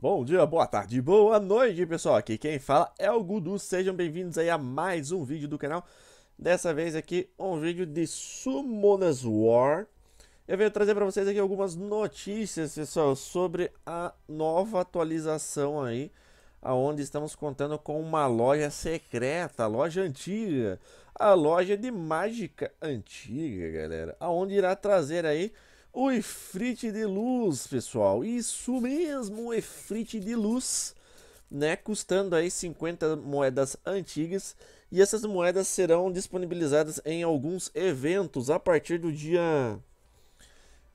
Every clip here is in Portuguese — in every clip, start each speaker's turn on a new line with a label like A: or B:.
A: Bom dia, boa tarde, boa noite, pessoal. Aqui quem fala é o Gudu. Sejam bem-vindos aí a mais um vídeo do canal. Dessa vez aqui um vídeo de Summoner's War. Eu venho trazer para vocês aqui algumas notícias, pessoal, sobre a nova atualização aí, aonde estamos contando com uma loja secreta, loja antiga, a loja de mágica antiga, galera, aonde irá trazer aí o Ifrit de Luz, pessoal. Isso mesmo, o Ifrit de Luz, né? Custando aí 50 moedas antigas. E essas moedas serão disponibilizadas em alguns eventos a partir do dia...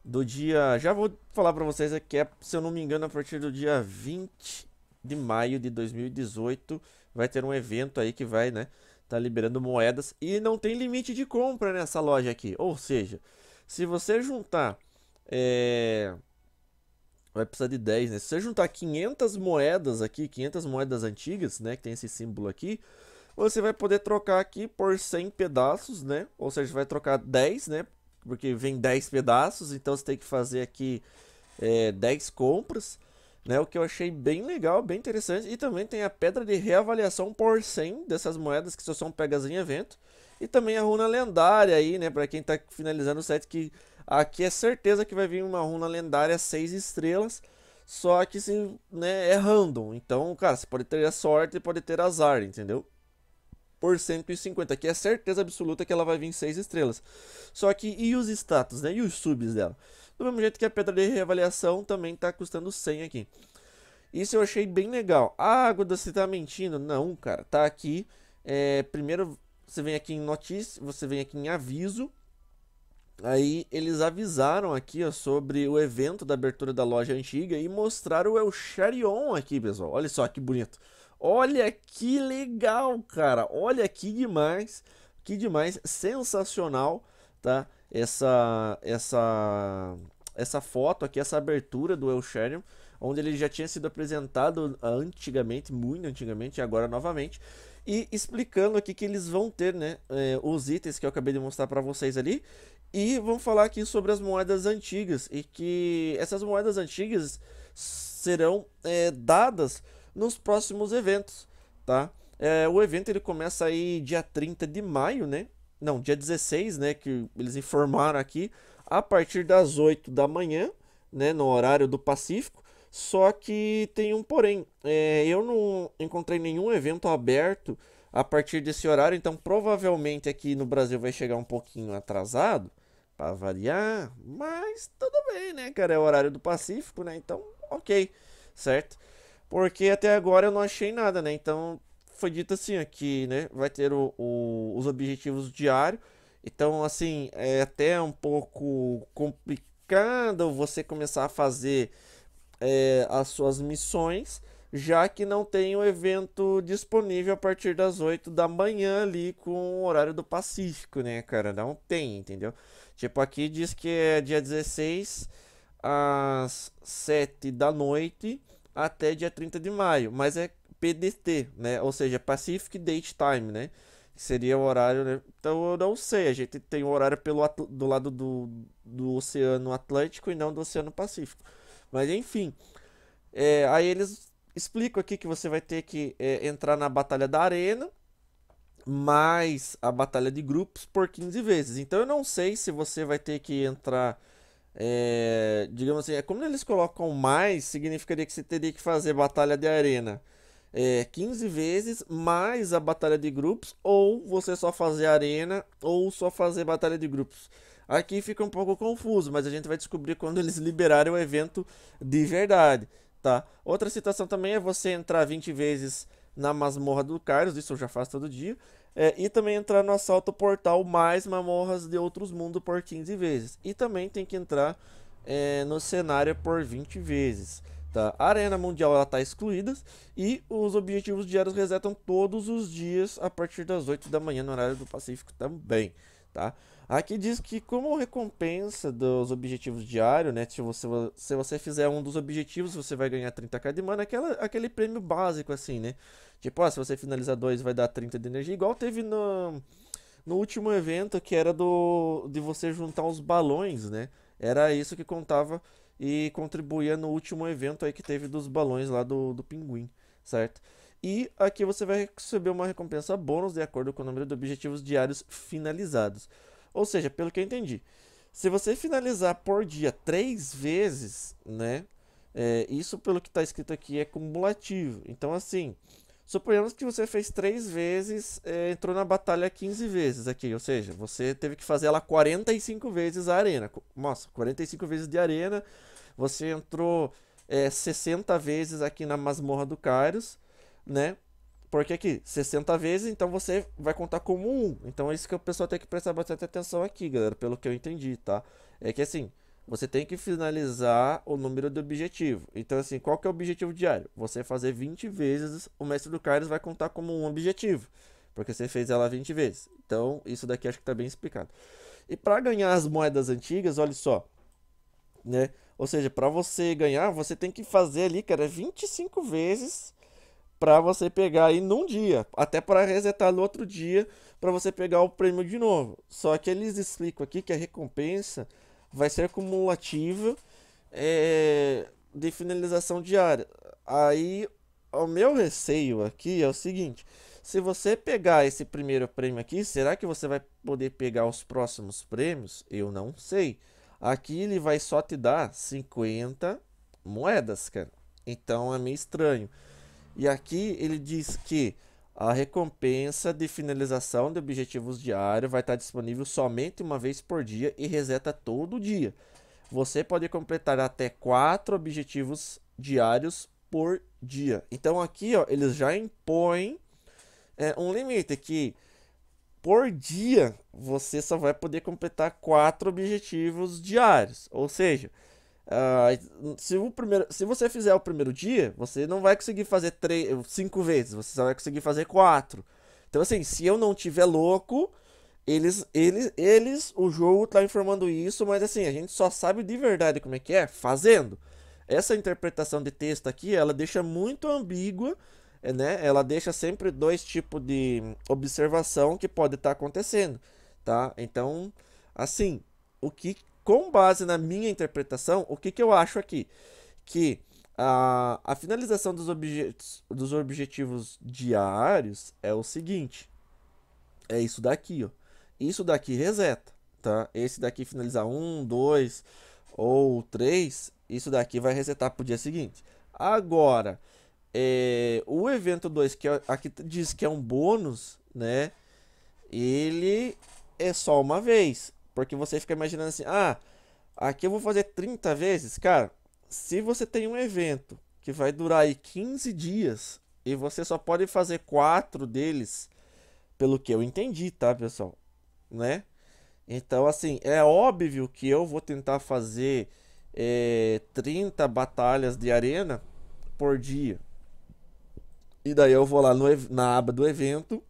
A: Do dia... Já vou falar para vocês aqui, é, se eu não me engano, a partir do dia 20 de maio de 2018 vai ter um evento aí que vai, né? Tá liberando moedas e não tem limite de compra nessa loja aqui. Ou seja, se você juntar é... Vai precisar de 10, né? Se você juntar 500 moedas aqui, 500 moedas antigas, né? Que tem esse símbolo aqui. Você vai poder trocar aqui por 100 pedaços, né? Ou seja, vai trocar 10, né? Porque vem 10 pedaços, então você tem que fazer aqui é, 10 compras. Né, o que eu achei bem legal, bem interessante. E também tem a pedra de reavaliação por 100 dessas moedas que só são pegas em evento. E também a runa lendária aí, né? Pra quem tá finalizando o set que Aqui é certeza que vai vir uma runa lendária 6 estrelas. Só que se, né, é random. Então, cara, você pode ter a sorte e pode ter azar, entendeu? Por 150, Aqui é certeza absoluta que ela vai vir 6 estrelas. Só que e os status, né? E os subs dela? Do mesmo jeito que a pedra de reavaliação também tá custando 100 aqui. Isso eu achei bem legal. Ah, Guda, você tá mentindo? Não, cara. Tá aqui. É, primeiro você vem aqui em notícia, você vem aqui em aviso. Aí eles avisaram aqui ó, sobre o evento da abertura da loja antiga e mostraram o El Charion aqui, pessoal. Olha só que bonito. Olha que legal, cara. Olha que demais. Que demais. Sensacional, tá? Essa, essa, essa foto aqui, essa abertura do El Charion onde ele já tinha sido apresentado antigamente, muito antigamente, e agora novamente. E explicando aqui que eles vão ter, né, é, os itens que eu acabei de mostrar para vocês ali. E vamos falar aqui sobre as moedas antigas e que essas moedas antigas serão é, dadas nos próximos eventos, tá? É, o evento ele começa aí dia 30 de maio, né? Não, dia 16, né? Que eles informaram aqui a partir das 8 da manhã, né? No horário do Pacífico. Só que tem um porém, é, eu não encontrei nenhum evento aberto a partir desse horário, então provavelmente aqui no Brasil vai chegar um pouquinho atrasado avaliar, variar, mas tudo bem, né, cara? É o horário do Pacífico, né? Então, ok, certo? Porque até agora eu não achei nada, né? Então, foi dito assim aqui, né? Vai ter o, o, os objetivos diários. Então, assim, é até um pouco complicado você começar a fazer é, as suas missões, já que não tem o evento disponível a partir das 8 da manhã ali com o horário do Pacífico, né, cara? Não tem, entendeu? Tipo, aqui diz que é dia 16 às 7 da noite até dia 30 de maio, mas é PDT, né? Ou seja, Pacific Date Time, né? seria o horário, né? Então eu não sei, a gente tem o horário pelo do lado do, do Oceano Atlântico e não do Oceano Pacífico. Mas enfim, é, aí eles explicam aqui que você vai ter que é, entrar na Batalha da Arena mais a batalha de grupos por 15 vezes. Então eu não sei se você vai ter que entrar. É, digamos assim, é como eles colocam mais, significaria que você teria que fazer batalha de arena é, 15 vezes mais a batalha de grupos, ou você só fazer arena ou só fazer batalha de grupos. Aqui fica um pouco confuso, mas a gente vai descobrir quando eles liberarem o evento de verdade, tá? Outra citação também é você entrar 20 vezes na masmorra do carlos isso eu já faço todo dia. É, e também entrar no assalto portal mais Mamorras de Outros Mundos por 15 vezes. E também tem que entrar é, no cenário por 20 vezes. Tá? A Arena Mundial está excluída e os objetivos diários resetam todos os dias a partir das 8 da manhã no horário do Pacífico também. Tá? Aqui diz que como recompensa dos objetivos diários, né? Se você, se você fizer um dos objetivos, você vai ganhar 30k de mana. Aquela, aquele prêmio básico, assim, né? Tipo, ó, ah, se você finalizar dois, vai dar 30 de energia. Igual teve no, no último evento, que era do de você juntar os balões, né? Era isso que contava e contribuía no último evento aí que teve dos balões lá do, do pinguim, certo? E aqui você vai receber uma recompensa bônus de acordo com o número de objetivos diários finalizados. Ou seja, pelo que eu entendi, se você finalizar por dia três vezes, né? É, isso, pelo que está escrito aqui, é cumulativo. Então, assim, suponhamos que você fez três vezes, é, entrou na batalha 15 vezes aqui. Ou seja, você teve que fazer ela 45 vezes a arena. Nossa, 45 vezes de arena. Você entrou é, 60 vezes aqui na masmorra do Kairos, né? Porque aqui, 60 vezes, então você vai contar como 1. Então é isso que o pessoal tem que prestar bastante atenção aqui, galera, pelo que eu entendi, tá? É que assim, você tem que finalizar o número do objetivo. Então assim, qual que é o objetivo diário? Você fazer 20 vezes, o mestre do Carlos vai contar como um objetivo. Porque você fez ela 20 vezes. Então, isso daqui acho que tá bem explicado. E para ganhar as moedas antigas, olha só, né? Ou seja, para você ganhar, você tem que fazer ali, cara, 25 vezes para você pegar aí num dia, até para resetar no outro dia, para você pegar o prêmio de novo. Só que eles explicam aqui que a recompensa vai ser cumulativa é, de finalização diária. Aí, o meu receio aqui é o seguinte: se você pegar esse primeiro prêmio aqui, será que você vai poder pegar os próximos prêmios? Eu não sei. Aqui ele vai só te dar 50 moedas, cara. Então é meio estranho. E aqui ele diz que a recompensa de finalização de objetivos diários vai estar disponível somente uma vez por dia e reseta todo dia. Você pode completar até quatro objetivos diários por dia. Então aqui ó, eles já impõem é, um limite que por dia você só vai poder completar quatro objetivos diários. Ou seja, Uh, se, o primeiro, se você fizer o primeiro dia, você não vai conseguir fazer três, cinco vezes, você só vai conseguir fazer quatro. Então, assim, se eu não tiver louco, eles, eles, eles, o jogo tá informando isso, mas assim, a gente só sabe de verdade como é que é fazendo. Essa interpretação de texto aqui, ela deixa muito ambígua, é, né? Ela deixa sempre dois tipos de observação que pode estar tá acontecendo, tá? Então, assim, o que com base na minha interpretação, o que, que eu acho aqui? Que a, a finalização dos, objetos dos objetivos diários é o seguinte. É isso daqui, ó. Isso daqui reseta, tá? Esse daqui finalizar um, dois ou três, isso daqui vai resetar para o dia seguinte. Agora, é, o evento 2, que é, aqui diz que é um bônus, né? Ele é só uma vez. Porque você fica imaginando assim: ah, aqui eu vou fazer 30 vezes. Cara, se você tem um evento que vai durar aí 15 dias e você só pode fazer quatro deles, pelo que eu entendi, tá, pessoal? Né? Então, assim, é óbvio que eu vou tentar fazer é, eh, 30 batalhas de arena por dia. E daí eu vou lá no, na aba do evento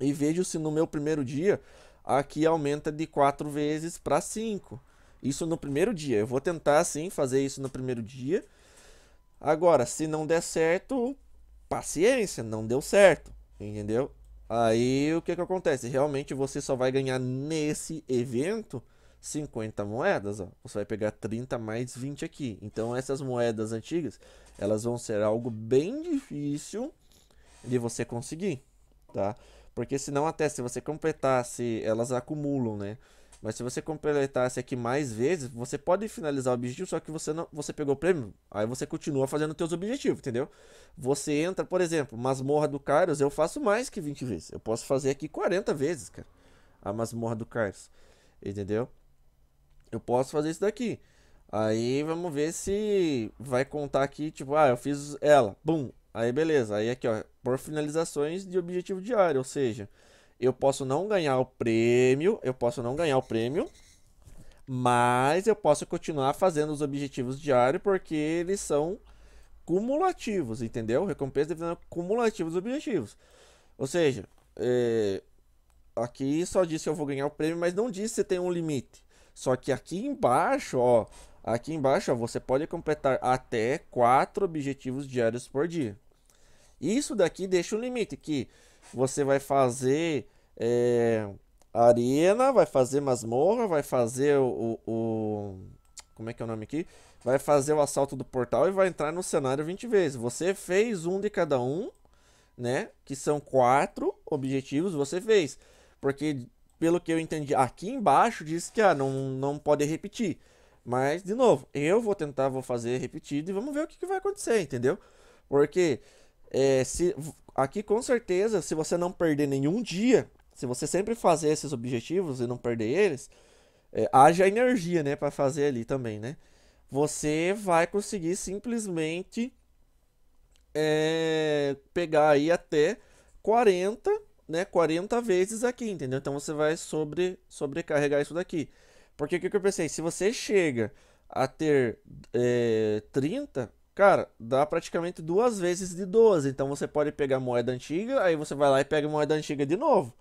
A: e vejo se no meu primeiro dia aqui aumenta de 4 vezes para 5. Isso no primeiro dia. Eu vou tentar sim fazer isso no primeiro dia. Agora, se não der certo, paciência, não deu certo, entendeu? Aí o que que acontece? Realmente você só vai ganhar nesse evento 50 moedas, ó. Você vai pegar 30 mais 20 aqui. Então essas moedas antigas, elas vão ser algo bem difícil de você conseguir, tá? Porque senão até se você completasse, elas acumulam, né? Mas se você completasse aqui mais vezes, você pode finalizar o objetivo, só que você não, você pegou o prêmio, aí você continua fazendo seus objetivos, entendeu? Você entra, por exemplo, masmorra do Kairos, eu faço mais que 20 vezes. Eu posso fazer aqui 40 vezes, cara. A masmorra do Kairos. Entendeu? Eu posso fazer isso daqui. Aí vamos ver se vai contar aqui, tipo, ah, eu fiz ela, bum, Aí beleza, aí aqui ó, por finalizações de objetivo diário, ou seja, eu posso não ganhar o prêmio, eu posso não ganhar o prêmio, mas eu posso continuar fazendo os objetivos diários porque eles são cumulativos, entendeu? Recompensa devido dos objetivos. Ou seja, é, aqui só disse que eu vou ganhar o prêmio, mas não disse se tem um limite. Só que aqui embaixo, ó, Aqui embaixo, ó, você pode completar até 4 objetivos diários por dia. Isso daqui deixa um limite que você vai fazer é, arena, vai fazer masmorra, vai fazer o, o, o, Como é que é o nome aqui? Vai fazer o assalto do portal e vai entrar no cenário 20 vezes. Você fez um de cada um, né? Que são quatro objetivos você fez. Porque, pelo que eu entendi, aqui embaixo diz que ah, não, não pode repetir. Mas, de novo, eu vou tentar, vou fazer repetido e vamos ver o que, que vai acontecer, entendeu? Porque é, se, aqui com certeza, se você não perder nenhum dia, se você sempre fazer esses objetivos e não perder eles, é, haja energia, né, para fazer ali também, né? Você vai conseguir simplesmente é, pegar aí até 40, né, 40 vezes aqui, entendeu? Então você vai sobre, sobrecarregar isso daqui. Porque o que, eu pensei? Se você chega a ter é, eh, 30, cara, dá praticamente duas vezes de 12. Então você pode pegar moeda antiga, aí você vai lá e pega moeda antiga de novo.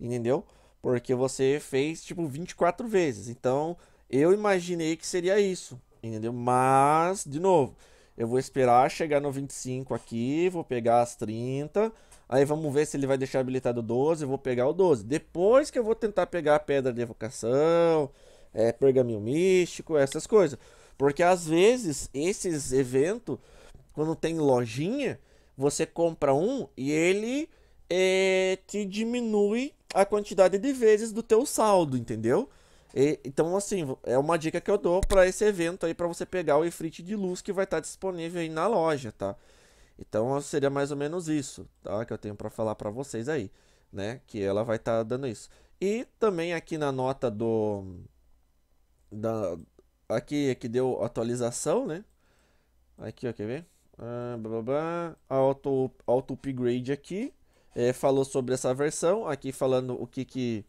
A: Entendeu? Porque você fez tipo 24 vezes. Então eu imaginei que seria isso. Entendeu? Mas, de novo, eu vou esperar chegar no 25 aqui, vou pegar as 30. Aí vamos ver se ele vai deixar habilitado o 12, eu vou pegar o 12. Depois que eu vou tentar pegar a pedra de evocação, é, pergaminho místico, essas coisas. Porque às vezes esses eventos, quando tem lojinha, você compra um e ele é, te diminui a quantidade de vezes do teu saldo, entendeu? E, então, assim, é uma dica que eu dou para esse evento aí, para você pegar o efrite de luz que vai estar tá disponível aí na loja, tá? Então, seria mais ou menos isso, tá? Que eu tenho para falar para vocês aí, né? Que ela vai estar tá dando isso. E também aqui na nota do da aqui que deu atualização, né? Aqui, ó, quer ver? Ah, blá, blá, blá. Auto, auto upgrade aqui. É, falou sobre essa versão. Aqui falando o que que,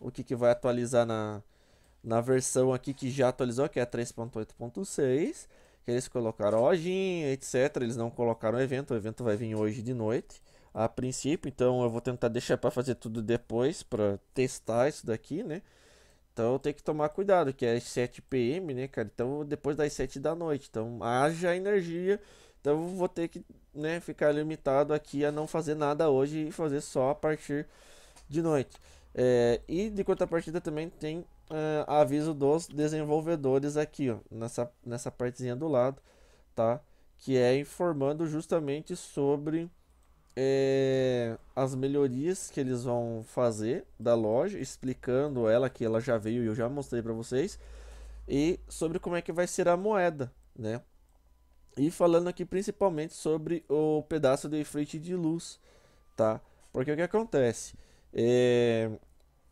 A: o que, que vai atualizar na, na versão aqui que já atualizou, que é a 3.8.6. Que eles colocaram lojinha, etc. Eles não colocaram o evento. O evento vai vir hoje de noite, a princípio. Então eu vou tentar deixar para fazer tudo depois, para testar isso daqui, né? Então tem que tomar cuidado, que é às 7 pm, né, cara? Então depois das 7 da noite. Então haja energia. Então vou ter que né, ficar limitado aqui a não fazer nada hoje e fazer só a partir de noite. É, e de contrapartida também tem uh, aviso dos desenvolvedores aqui, ó, nessa, nessa partezinha do lado, tá? Que é informando justamente sobre é, as melhorias que eles vão fazer da loja, explicando ela que ela já veio e eu já mostrei para vocês, e sobre como é que vai ser a moeda, né? E falando aqui principalmente sobre o pedaço de frete de luz, tá? Porque o que acontece? É,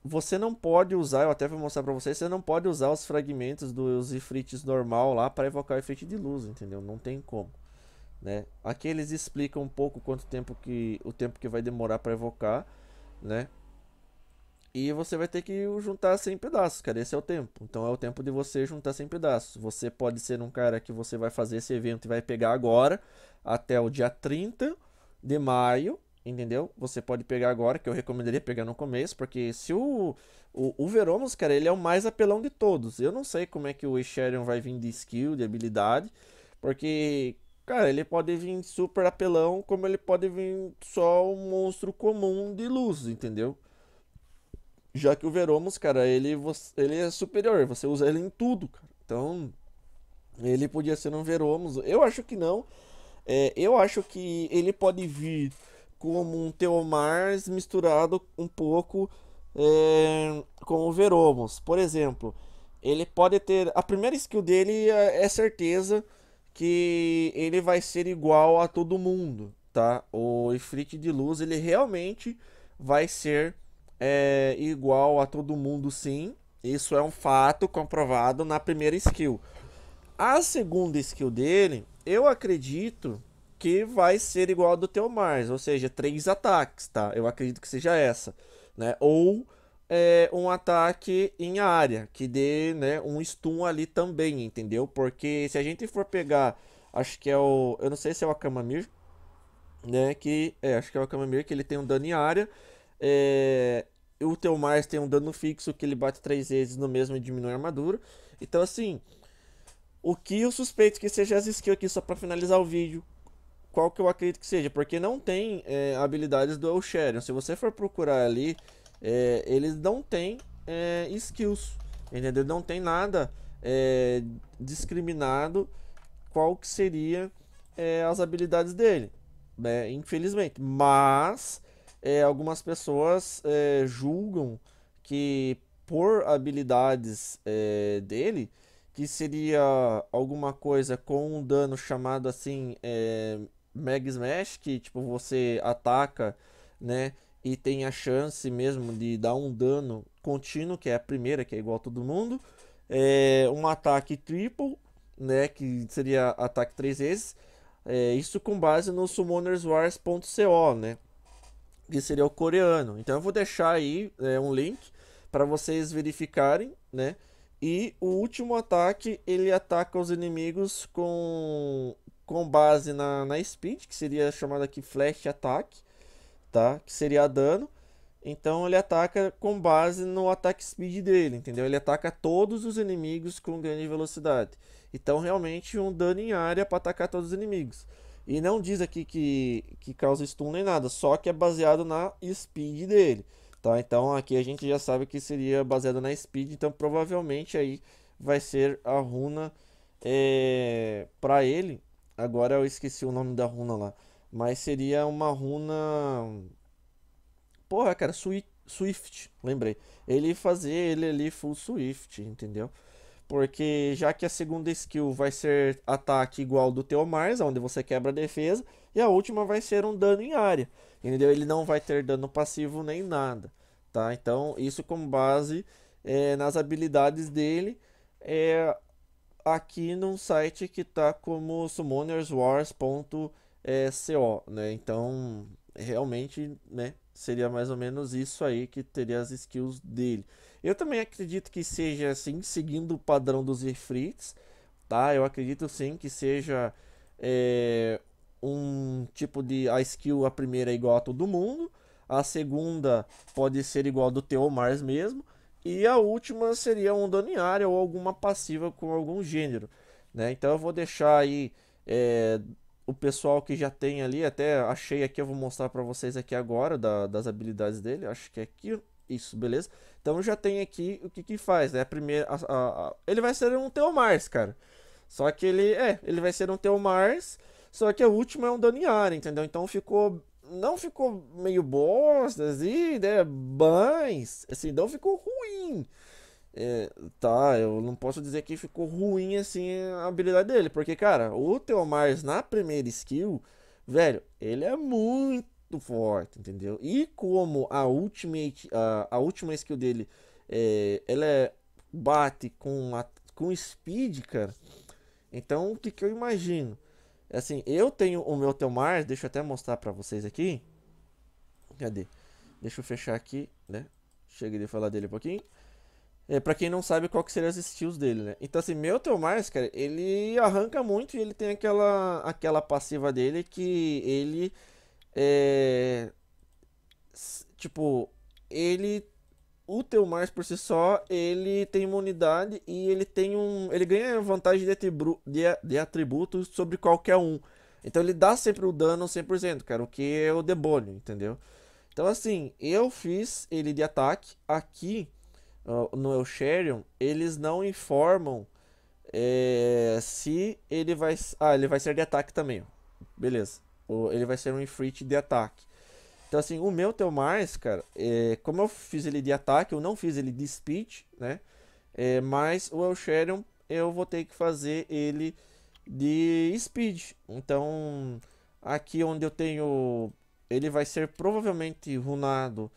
A: você não pode usar, eu até vou mostrar para vocês, você não pode usar os fragmentos dos efeitos normal lá para evocar o efeito de luz, entendeu? Não tem como. Né? Aqui eles explicam um pouco quanto tempo que o tempo que vai demorar para evocar, né? E você vai ter que juntar 100 pedaços, cara. Esse é o tempo. Então é o tempo de você juntar 100 pedaços. Você pode ser um cara que você vai fazer esse evento e vai pegar agora, até o dia 30 de maio, entendeu? Você pode pegar agora, que eu recomendaria pegar no começo, porque se o, o, o cara, ele é o mais apelão de todos. Eu não sei como é que o Echerion vai vir de skill, de habilidade, porque Cara, ele pode vir super apelão, como ele pode vir só um monstro comum de luz, entendeu? Já que o Veromos, cara, ele, ele é superior, você usa ele em tudo, cara. Então, ele podia ser um Veromos. Eu acho que não. É, eu acho que ele pode vir como um Teomars misturado um pouco é, com o Veromos. Por exemplo, ele pode ter. A primeira skill dele é, é certeza que ele vai ser igual a todo mundo, tá? O Ifrit de Luz, ele realmente vai ser é, igual a todo mundo, sim. Isso é um fato comprovado na primeira skill. A segunda skill dele, eu acredito que vai ser igual do Teomars, ou seja, três ataques, tá? Eu acredito que seja essa, né? Ou é, um ataque em área, que dê né, um stun ali também, entendeu? Porque se a gente for pegar, acho que é o. Eu não sei se é o Akamamir, né? Que, é, acho que é o Akamamir, que ele tem um dano em área. É, o teu tem um dano fixo que ele bate três vezes no mesmo e diminui a armadura. Então, assim, o que eu suspeito que seja as skills aqui, só para finalizar o vídeo, qual que eu acredito que seja, porque não tem é, habilidades do Elsherion. Se você for procurar ali, é, eles não têm é, skills, entendeu? Não tem nada é, discriminado qual que seria é, as habilidades dele, né? infelizmente. Mas é, algumas pessoas é, julgam que por habilidades dele que seria alguma coisa com um dano chamado assim é, Mag Smash, que tipo você ataca, né? e tem a chance mesmo de dar um dano contínuo, que é a primeira, que é igual a todo mundo. É, um ataque triple, né, que seria ataque três vezes. É, isso com base no summonerswars.co, né, que seria o coreano. Então eu vou deixar aí é, um link para vocês verificarem, né. E o último ataque, ele ataca os inimigos com, com base na, na speed, que seria chamada aqui flash attack tá? Que seria dano. Então ele ataca com base no ataque speed dele, entendeu? Ele ataca todos os inimigos com grande velocidade. Então realmente um dano em área para atacar todos os inimigos. E não diz aqui que, que causa stun nem nada, só que é baseado na speed dele. Tá? Então aqui a gente já sabe que seria baseado na speed, então provavelmente aí vai ser a runa é, eh, para ele. Agora eu esqueci o nome da runa lá. Mas seria uma runa. Porra, cara, Swift, lembrei. Ele fazer ele ali full Swift, entendeu? Porque já que a segunda skill vai ser ataque igual do teu Mars, onde você quebra a defesa, e a última vai ser um dano em área, entendeu? Ele não vai ter dano passivo nem nada, tá? Então, isso com base é, nas habilidades dele é, aqui num site que tá como summonerswars.com é, CO, né? Então, realmente, né? Seria mais ou menos isso aí que teria as skills dele. Eu também acredito que seja assim, seguindo o padrão dos refrits, tá? Eu acredito sim que seja é, um tipo de a skill a primeira é igual a todo mundo, a segunda pode ser igual do Teomars mesmo, e a última seria um área ou alguma passiva com algum gênero, né? Então eu vou deixar aí é, o pessoal que já tem ali, até achei aqui, eu vou mostrar para vocês aqui agora da, das habilidades dele, acho que é aqui, isso, beleza? Então já tem aqui o que que faz, né? A primeira, a, a, ele vai ser um Teomars, cara. Só que ele, é, ele vai ser um Teomars, só que o último é um dano área, entendeu? Então ficou, não ficou meio bosta, assim, né? Mas, assim, não ficou ruim. É, tá, eu não posso dizer que ficou ruim assim a habilidade dele, porque, cara, o Teomars na primeira skill, velho, ele é muito forte, entendeu? E como a ultimate, a, a última skill dele, é, ela é, bate com, a, com speed, cara, então o que, que eu imagino? Assim, eu tenho o meu Teomars, deixa eu até mostrar pra vocês aqui. Cadê? Deixa eu fechar aqui, né? Cheguei de falar dele um pouquinho. É, para quem não sabe qual que seriam as skills dele, né? Então assim, meu Teomars, cara, ele arranca muito e ele tem aquela, aquela passiva dele que ele é... Tipo, ele... O Teomars por si só, ele tem imunidade e ele tem um... Ele ganha vantagem de, atribu... de, de atributos sobre qualquer um. Então ele dá sempre o dano 100%, cara, o que é o demônio, entendeu? Então assim, eu fiz ele de ataque aqui no Ethereum, eles não informam é, se ele vai. Ah, ele vai ser de ataque também. Beleza. Ele vai ser um infrit de ataque. Então, assim, o meu tem mais, cara, é, como eu fiz ele de ataque, eu não fiz ele de speed, né? É, mas o Ethereum eu vou ter que fazer ele de speed. Então, aqui onde eu tenho. Ele vai ser provavelmente runado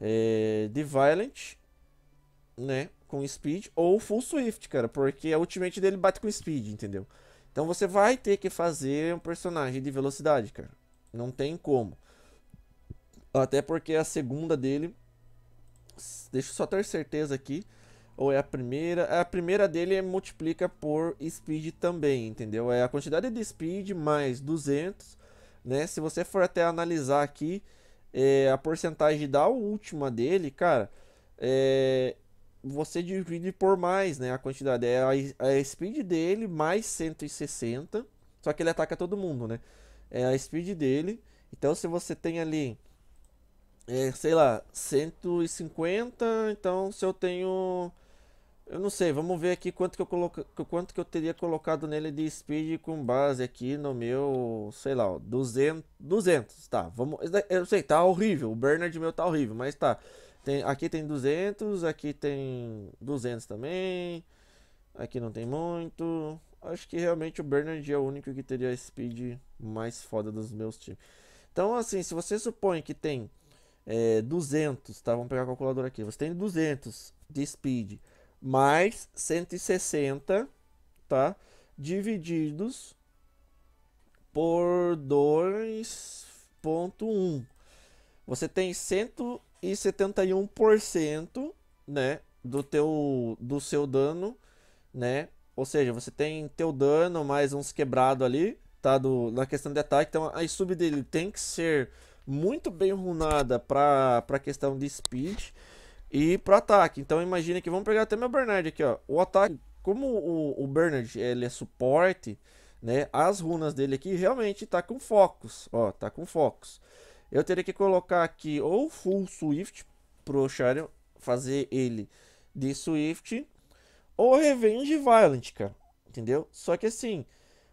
A: é, de Violent, né? Com speed ou full swift, cara. Porque a ultimate dele bate com speed, entendeu? Então você vai ter que fazer um personagem de velocidade, cara. Não tem como. Até porque a segunda dele. Deixa eu só ter certeza aqui. Ou é a primeira? A primeira dele multiplica por speed também, entendeu? É a quantidade de speed mais 200, né? Se você for até analisar aqui, é, a porcentagem da última dele, cara, é, você divide por mais, né? A quantidade é a, é a speed dele mais 160, só que ele ataca todo mundo, né? É a speed dele. Então se você tem ali é, sei lá, 150, então se eu tenho eu não sei, vamos ver aqui quanto que eu coloca, quanto que eu teria colocado nele de speed com base aqui no meu, sei lá, 200, 200, tá. Vamos, eu sei, tá horrível, o Bernard meu tá horrível, mas tá. Tem, aqui tem 200, aqui tem 200 também. Aqui não tem muito. Acho que realmente o Bernard é o único que teria a speed mais foda dos meus times. Então, assim, se você supõe que tem é, 200, tá? Vamos pegar a calculadora aqui. Você tem 200 de speed mais 160, tá? Divididos por 2.1. Você tem 100 e 71%, né, do teu do seu dano, né? Ou seja, você tem teu dano mais uns quebrado ali, tá do na questão de ataque. Então a sub dele tem que ser muito bem runada para para questão de speed e para ataque. Então imagina que vamos pegar até meu Bernard aqui, ó. O ataque, como o, o Bernard, ele é suporte, né? As runas dele aqui realmente tá com focos, ó, tá com focos. Eu teria que colocar aqui ou full Swift pro Shadow, fazer ele de Swift, ou Revenge Violent, cara. Entendeu? Só que assim,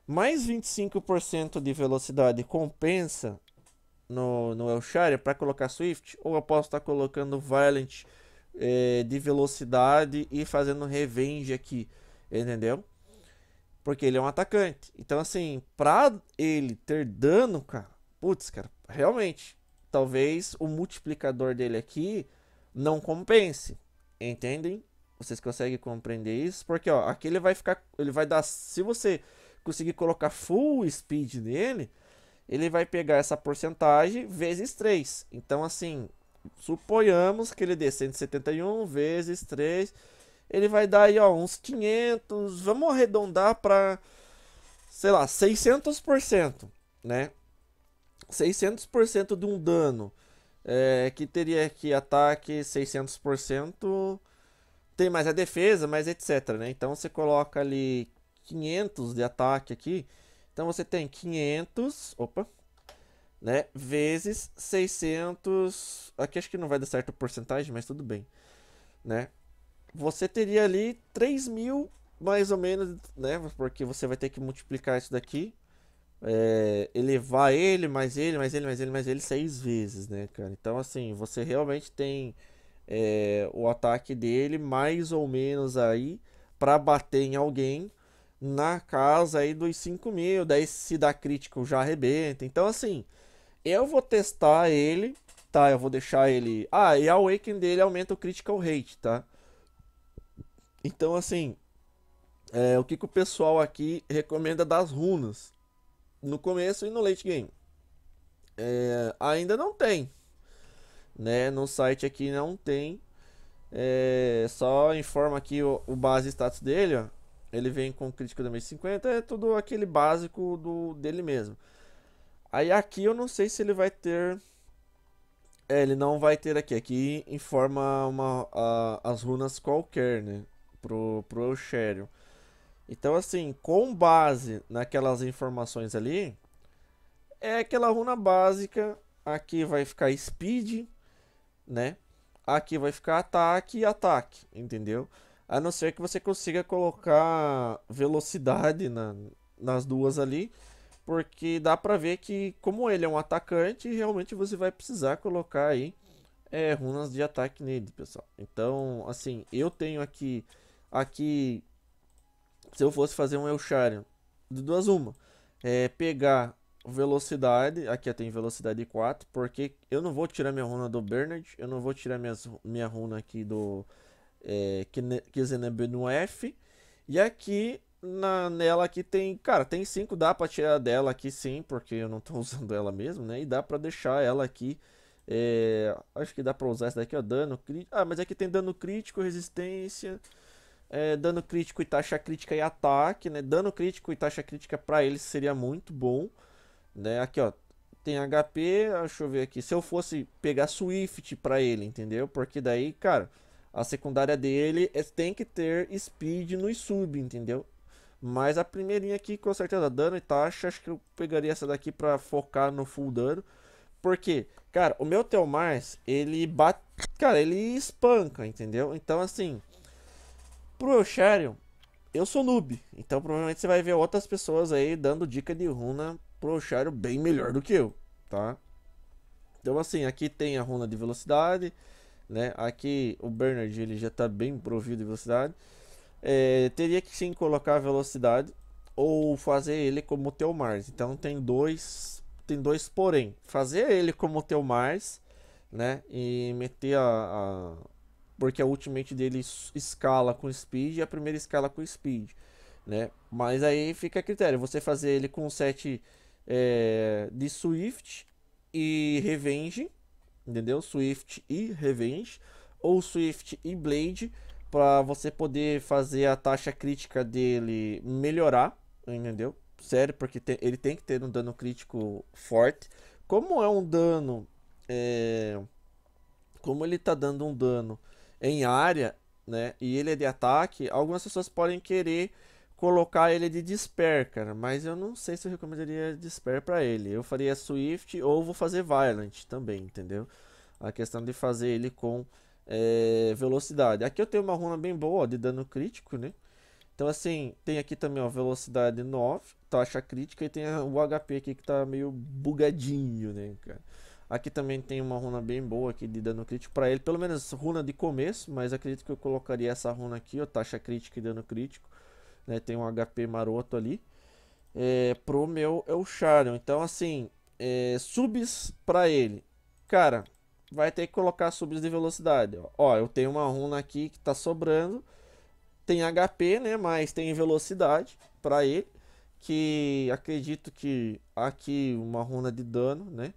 A: mais 25% de velocidade compensa no, no Elshire para colocar Swift, ou eu posso estar tá colocando Violent eh, de velocidade e fazendo Revenge aqui, entendeu? Porque ele é um atacante. Então, assim, para ele ter dano, cara, putz, cara, realmente, talvez o multiplicador dele aqui não compense. Entendem? Vocês conseguem compreender isso? Porque, ó, aqui ele vai ficar, ele vai dar, se você conseguir colocar full speed nele, ele vai pegar essa porcentagem vezes 3. Então, assim, suponhamos que ele dê 171 vezes 3, ele vai dar aí, ó, uns 500, vamos arredondar para, sei lá, 600%, né? 600% de um dano, é, que teria que ataque 600%, tem mais a defesa, mais etc, né? Então você coloca ali 500 de ataque aqui, então você tem 500, opa, né, vezes 600, aqui acho que não vai dar certo porcentagem, mas tudo bem, né? Você teria ali 3 mil mais ou menos, né? Porque você vai ter que multiplicar isso daqui é, elevar ele, mais ele, mais ele, mais ele, mais ele seis vezes, né, cara? Então, assim, você realmente tem é, o ataque dele mais ou menos aí para bater em alguém na casa aí dos 5 mil. Daí, se dá crítico, já arrebenta. Então, assim, eu vou testar ele, tá? Eu vou deixar ele. Ah, e a Awaken dele aumenta o critical rate, tá? Então, assim, é, o que, que o pessoal aqui recomenda das runas? no começo e no late game. É, ainda não tem, né? No site aqui não tem. É, só informa aqui o, o base status dele, ó. Ele vem com crítico da 50, é tudo aquele básico do dele mesmo. Aí aqui eu não sei se ele vai ter é, ele não vai ter aqui. Aqui informa uma, a, as runas qualquer, né? Pro, pro Eucherion. Então, assim, com base naquelas informações ali, é aquela runa básica. Aqui vai ficar speed, né? Aqui vai ficar ataque e ataque, entendeu? A não ser que você consiga colocar velocidade na, nas duas ali, porque dá pra ver que, como ele é um atacante, realmente você vai precisar colocar aí é, runas de ataque nele, pessoal. Então, assim, eu tenho aqui, aqui se eu fosse fazer um Elcharion, de duas uma, é pegar velocidade, aqui tem velocidade 4, porque eu não vou tirar minha runa do Bernard, eu não vou tirar minhas, minha runa aqui do é, Kizeneb no F, e aqui na, nela aqui tem, cara, tem 5, dá pra tirar dela aqui sim, porque eu não tô usando ela mesmo, né, e dá pra deixar ela aqui, é, acho que dá pra usar essa daqui, ó, dano crítico, ah, mas aqui tem dano crítico, resistência... É, dano crítico e taxa crítica e ataque, né? Dano crítico e taxa crítica para ele seria muito bom, né? Aqui, ó, tem HP, ah, deixa eu ver aqui. Se eu fosse pegar Swift para ele, entendeu? Porque daí, cara, a secundária dele é, tem que ter speed no sub, entendeu? Mas a primeirinha aqui, com certeza, dano e taxa, acho que eu pegaria essa daqui para focar no full dano. Porque, cara, o meu Telmars, ele bate... Cara, ele espanca, entendeu? Então, assim, Pro Elsharion, eu sou noob, então provavelmente você vai ver outras pessoas aí dando dica de runa pro Elsharion bem melhor do que eu, tá? Então assim, aqui tem a runa de velocidade, né? Aqui o Bernard ele já está bem provido de velocidade. É, teria que sim colocar a velocidade ou fazer ele como teu Mars. Então tem dois, tem dois porém. Fazer ele como teu Mars, né? E meter a, a porque a ultimate dele escala com speed e a primeira escala com speed, né? Mas aí fica a critério, você fazer ele com set é, de Swift e Revenge, entendeu? Swift e Revenge, ou Swift e Blade, para você poder fazer a taxa crítica dele melhorar, entendeu? Sério, porque te, ele tem que ter um dano crítico forte. Como é um dano. É, como ele tá dando um dano em área, né? E ele é de ataque, algumas pessoas podem querer colocar ele de Despair, cara. Mas eu não sei se eu recomendaria Despair para ele. Eu faria Swift ou vou fazer Violent também, entendeu? A questão de fazer ele com é, velocidade. Aqui eu tenho uma runa bem boa ó, de dano crítico, né? Então assim, tem aqui também ó, velocidade 9, taxa crítica e tem o HP aqui que tá meio bugadinho, né, cara? Aqui também tem uma runa bem boa aqui de dano crítico para ele. Pelo menos runa de começo, mas acredito que eu colocaria essa runa aqui, ó, taxa crítica e dano crítico. Né, tem um HP maroto ali. É, pro meu Elcharion. Então, assim, é, subs para ele. Cara, vai ter que colocar subs de velocidade. Ó. ó, eu tenho uma runa aqui que tá sobrando. Tem HP, né? Mas tem velocidade para ele. Que acredito que aqui uma runa de dano, né?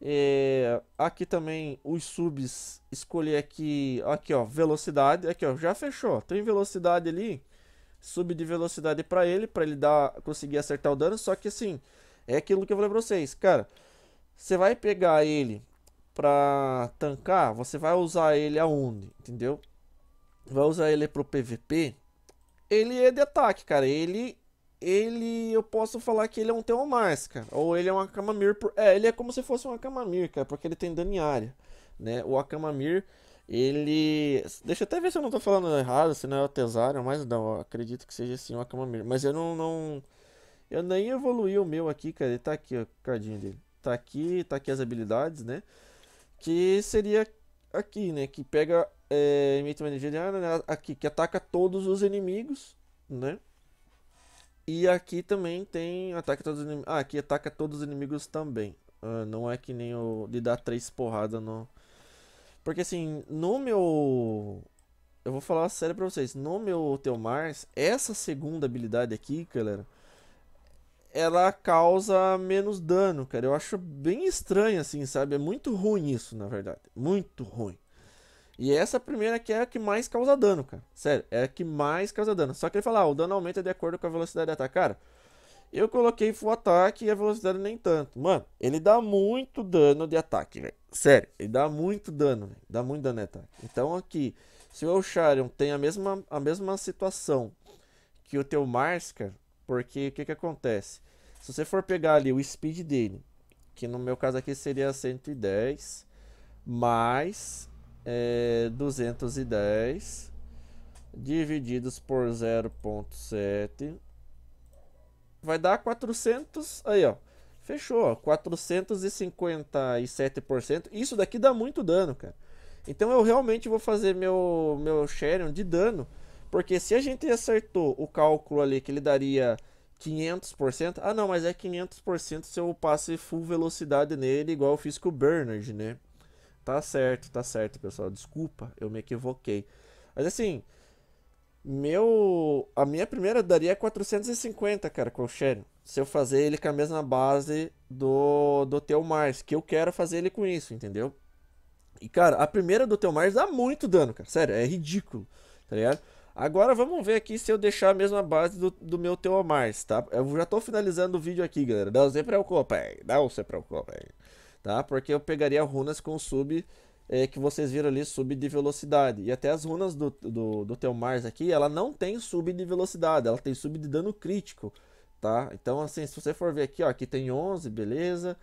A: É, aqui também os subs escolher aqui, aqui ó, velocidade, aqui ó, já fechou. Tem velocidade ali, sub de velocidade para ele, para ele dar conseguir acertar o dano, só que assim, é aquilo que eu falei para vocês, cara. Você vai pegar ele para tancar, você vai usar ele aonde, entendeu? Vai usar ele pro PVP. Ele é de ataque, cara. Ele ele eu posso falar que ele é um Teomars, cara. Ou ele é um Akamamir. Por... É, ele é como se fosse um Akamamir, cara, porque ele tem dano em área, né? O Akamamir, ele. Deixa eu até ver se eu não tô falando errado, se não é o Tesário, mas não, acredito que seja sim um Akamamir. Mas eu não, não. Eu nem evoluí o meu aqui, cara. Ele tá aqui, ó, o cardinho dele. Tá aqui, tá aqui as habilidades, né? Que seria aqui, né? Que pega. É, ah, né, aqui, que ataca todos os inimigos, né? E aqui também tem ataque todos os inimigos. Ah, aqui ataca todos os inimigos também. Ah, não é que nem o de dar três porradas no. Porque assim, no meu. Eu vou falar sério pra vocês. No meu Teomars, essa segunda habilidade aqui, galera. Ela causa menos dano, cara. Eu acho bem estranho, assim, sabe? É muito ruim isso, na verdade. Muito ruim. E essa primeira aqui é a que mais causa dano, cara. Sério, é a que mais causa dano. Só que ele fala, ah, o dano aumenta de acordo com a velocidade de ataque. Cara, eu coloquei full ataque e a velocidade nem tanto. Mano, ele dá muito dano de ataque, velho. Sério, ele dá muito dano, véio. Dá muito dano de ataque. Então aqui, se o Elcharion tem a mesma, a mesma situação que o teu Mars, cara, porque o que que acontece? Se você for pegar ali o speed dele, que no meu caso aqui seria 110, mais é 210 divididos por 0.7 vai dar 400, aí ó, fechou, 457%. Isso daqui dá muito dano, cara. Então eu realmente vou fazer meu meu Sharon de dano, porque se a gente acertou o cálculo ali que ele daria 500%, ah não, mas é 500% se eu passe full velocidade nele, igual eu fiz com o Bernard, né? Tá certo, tá certo, pessoal. Desculpa, eu me equivoquei. Mas assim, meu. A minha primeira daria 450, é cara, com o Sharon. Se eu fazer ele com a mesma base do, do teu Mars, que eu quero fazer ele com isso, entendeu? E, cara, a primeira do teu Mars dá muito dano, cara. Sério, é ridículo, tá ligado? Agora vamos ver aqui se eu deixar a mesma base do, do meu Mars tá? Eu já tô finalizando o vídeo aqui, galera. Não se preocupe não se preocupe tá? Porque eu pegaria runas com sub é, que vocês viram ali, sub de velocidade. E até as runas do, do, do teu Mars aqui, ela não tem sub de velocidade, ela tem sub de dano crítico, tá? Então, assim, se você for ver aqui, ó, aqui tem 11, beleza?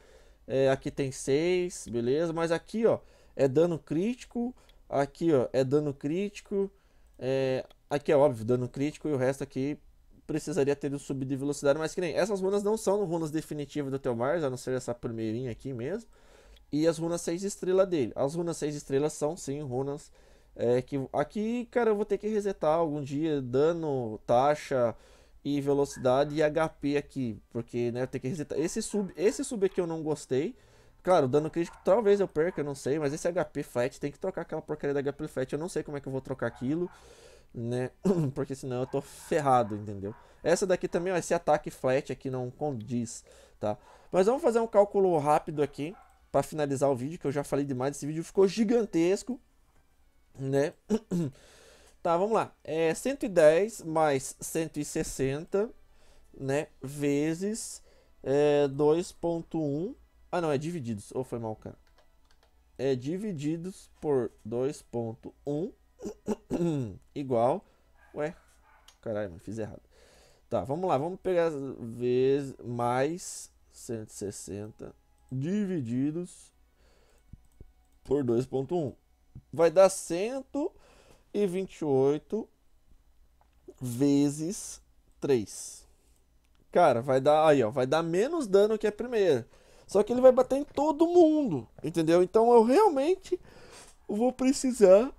A: É, aqui tem 6, beleza? Mas aqui, ó, é dano crítico, aqui, ó, é dano crítico, é... Aqui é óbvio, dano crítico e o resto aqui precisaria ter um sub de velocidade, mas que nem. Essas runas não são runas definitivas do teu Mars, a não ser essa primeirinha aqui mesmo. E as runas 6 estrelas dele. As runas 6 estrelas são sim runas é, que. Aqui, cara, eu vou ter que resetar algum dia dano, taxa e velocidade e HP aqui. Porque, né, eu tenho que resetar. Esse sub, esse sub aqui eu não gostei. Claro, dano crítico talvez eu perca, eu não sei. Mas esse HP flat, tem que trocar aquela porcaria da HP flat. Eu não sei como é que eu vou trocar aquilo né? Porque senão eu tô ferrado, entendeu? Essa daqui também, ó, esse ataque flat aqui não condiz, tá? Mas vamos fazer um cálculo rápido aqui para finalizar o vídeo, que eu já falei demais, esse vídeo ficou gigantesco, né? tá, vamos lá. É 110 mais 160, né, vezes é, 2.1. Ah, não, é divididos. Ou oh, foi mal, cara. É divididos por 2.1 igual. Ué, caralho, fiz errado. Tá, vamos lá, vamos pegar vezes mais 160 divididos por 2.1. Vai dar 128 vezes 3. Cara, vai dar aí, ó, vai dar menos dano que a primeira. Só que ele vai bater em todo mundo, entendeu? Então eu realmente vou precisar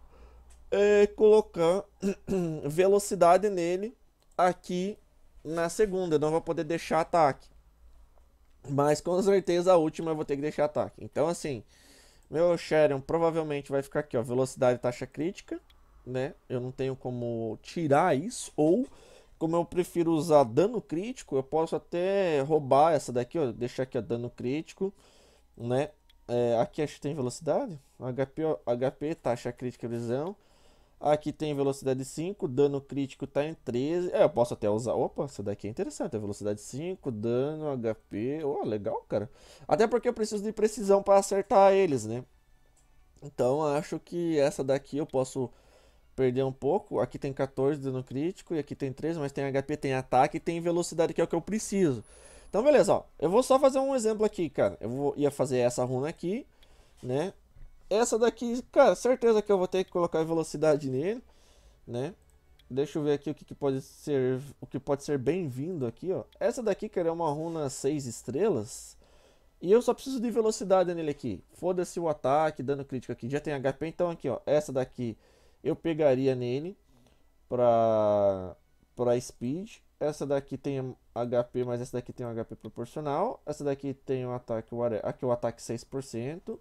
A: é, colocar velocidade nele aqui na segunda. Eu não vou poder deixar ataque. Mas com certeza a última eu vou ter que deixar ataque. Então assim, meu Sharon provavelmente vai ficar aqui, ó, velocidade taxa crítica, né? Eu não tenho como tirar isso ou como eu prefiro usar dano crítico, eu posso até roubar essa daqui, ó, deixar aqui ó, dano crítico, né? É, aqui acho que tem velocidade, HP, ó, HP, taxa crítica visão. Aqui tem velocidade 5, dano crítico tá em 13. É, eu posso até usar. Opa, essa daqui é interessante. É velocidade 5, dano, HP. Oh, legal, cara. Até porque eu preciso de precisão para acertar eles, né? Então acho que essa daqui eu posso perder um pouco. Aqui tem 14 dano crítico e aqui tem 13, mas tem HP, tem ataque e tem velocidade, que é o que eu preciso. Então beleza, ó. Eu vou só fazer um exemplo aqui, cara. Eu vou, ia fazer essa runa aqui, né? Essa daqui, cara, certeza que eu vou ter que colocar velocidade nele, né? Deixa eu ver aqui o que, que pode ser, o que pode ser bem-vindo aqui, ó. Essa daqui, que é uma runa 6 estrelas. E eu só preciso de velocidade nele aqui. Foda-se o ataque, dano crítico aqui. Já tem HP, então aqui, ó. Essa daqui eu pegaria nele pra, para speed. Essa daqui tem HP, mas essa daqui tem um HP proporcional. Essa daqui tem um ataque, aqui o ataque 6%.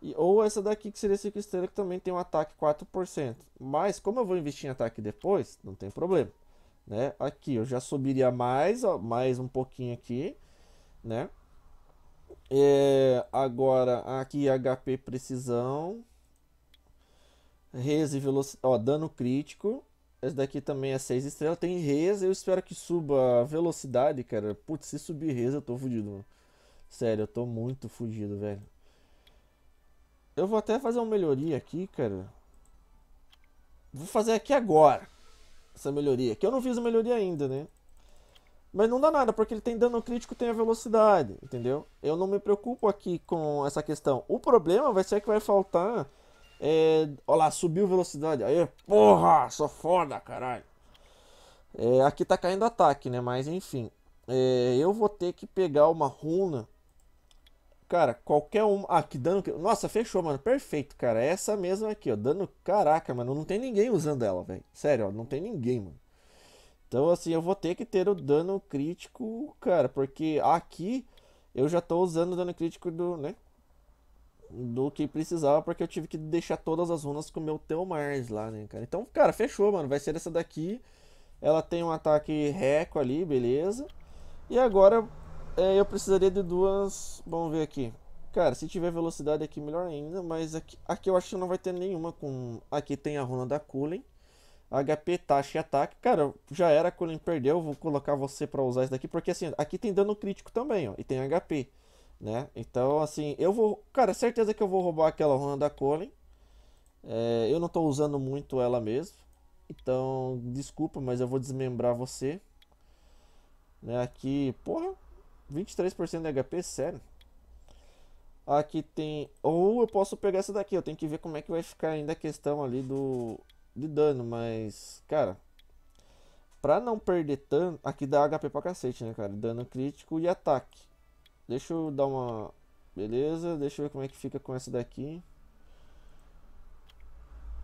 A: E, ou essa daqui que seria 5 estrelas, que também tem um ataque 4%. Mas como eu vou investir em ataque depois, não tem problema. Né? Aqui eu já subiria mais, ó, mais um pouquinho aqui. Né? É, agora aqui HP precisão. Reza e velocidade. dano crítico. Esse daqui também é 6 estrelas. Tem reza. Eu espero que suba a velocidade, cara. Putz, se subir reza, eu tô fudido, mano. Sério, eu tô muito fudido, velho. Eu vou até fazer uma melhoria aqui, cara. Vou fazer aqui agora. Essa melhoria. Que eu não fiz a melhoria ainda, né? Mas não dá nada, porque ele tem dano crítico tem a velocidade, entendeu? Eu não me preocupo aqui com essa questão. O problema vai ser que vai faltar... É... Olha lá, subiu velocidade. Aí, porra, sou foda, caralho. É, aqui tá caindo ataque, né? Mas enfim. É, eu vou ter que pegar uma runa Cara, qualquer um. Ah, que dano. Nossa, fechou, mano. Perfeito, cara. Essa mesma aqui, ó. Dano. Caraca, mano. Não tem ninguém usando ela, velho. Sério, ó. Não tem ninguém, mano. Então, assim, eu vou ter que ter o dano crítico, cara. Porque aqui eu já tô usando o dano crítico do, né? Do que precisava, porque eu tive que deixar todas as runas com o meu Teomars lá, né, cara. Então, cara, fechou, mano. Vai ser essa daqui. Ela tem um ataque reco ali, beleza. E agora é, eu precisaria de duas. Vamos ver aqui. Cara, se tiver velocidade aqui, melhor ainda. Mas aqui, aqui eu acho que não vai ter nenhuma com. Aqui tem a runa da Cullen. HP, taxa e ataque. Cara, já era, Cullen perdeu. Vou colocar você pra usar isso daqui. Porque assim, aqui tem dano crítico também, ó. E tem HP, né? Então, assim, eu vou. Cara, é certeza que eu vou roubar aquela runa da Cullen. É, eu não tô usando muito ela mesmo. Então, desculpa, mas eu vou desmembrar você. Né? Aqui, porra. 23% de HP, sério. Aqui tem... Ou eu posso pegar essa daqui. Eu tenho que ver como é que vai ficar ainda a questão ali do... De dano, mas... Cara... Pra não perder tanto... Aqui dá HP pra cacete, né, cara? Dano crítico e ataque. Deixa eu dar uma... Beleza, deixa eu ver como é que fica com essa daqui.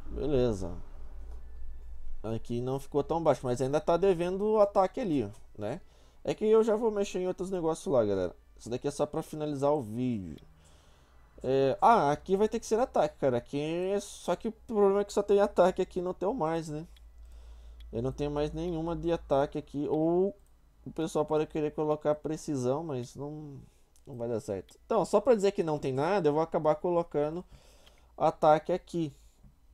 A: Beleza. Aqui não ficou tão baixo, mas ainda tá devendo o ataque ali, né? É que eu já vou mexer em outros negócios lá, galera. Isso daqui é só pra finalizar o vídeo. É... Ah, aqui vai ter que ser ataque, cara. Aqui é... Só que o problema é que só tem ataque aqui, não tem mais, né? Eu não tenho mais nenhuma de ataque aqui. Ou o pessoal pode querer colocar precisão, mas não, não vai dar certo. Então, só pra dizer que não tem nada, eu vou acabar colocando ataque aqui,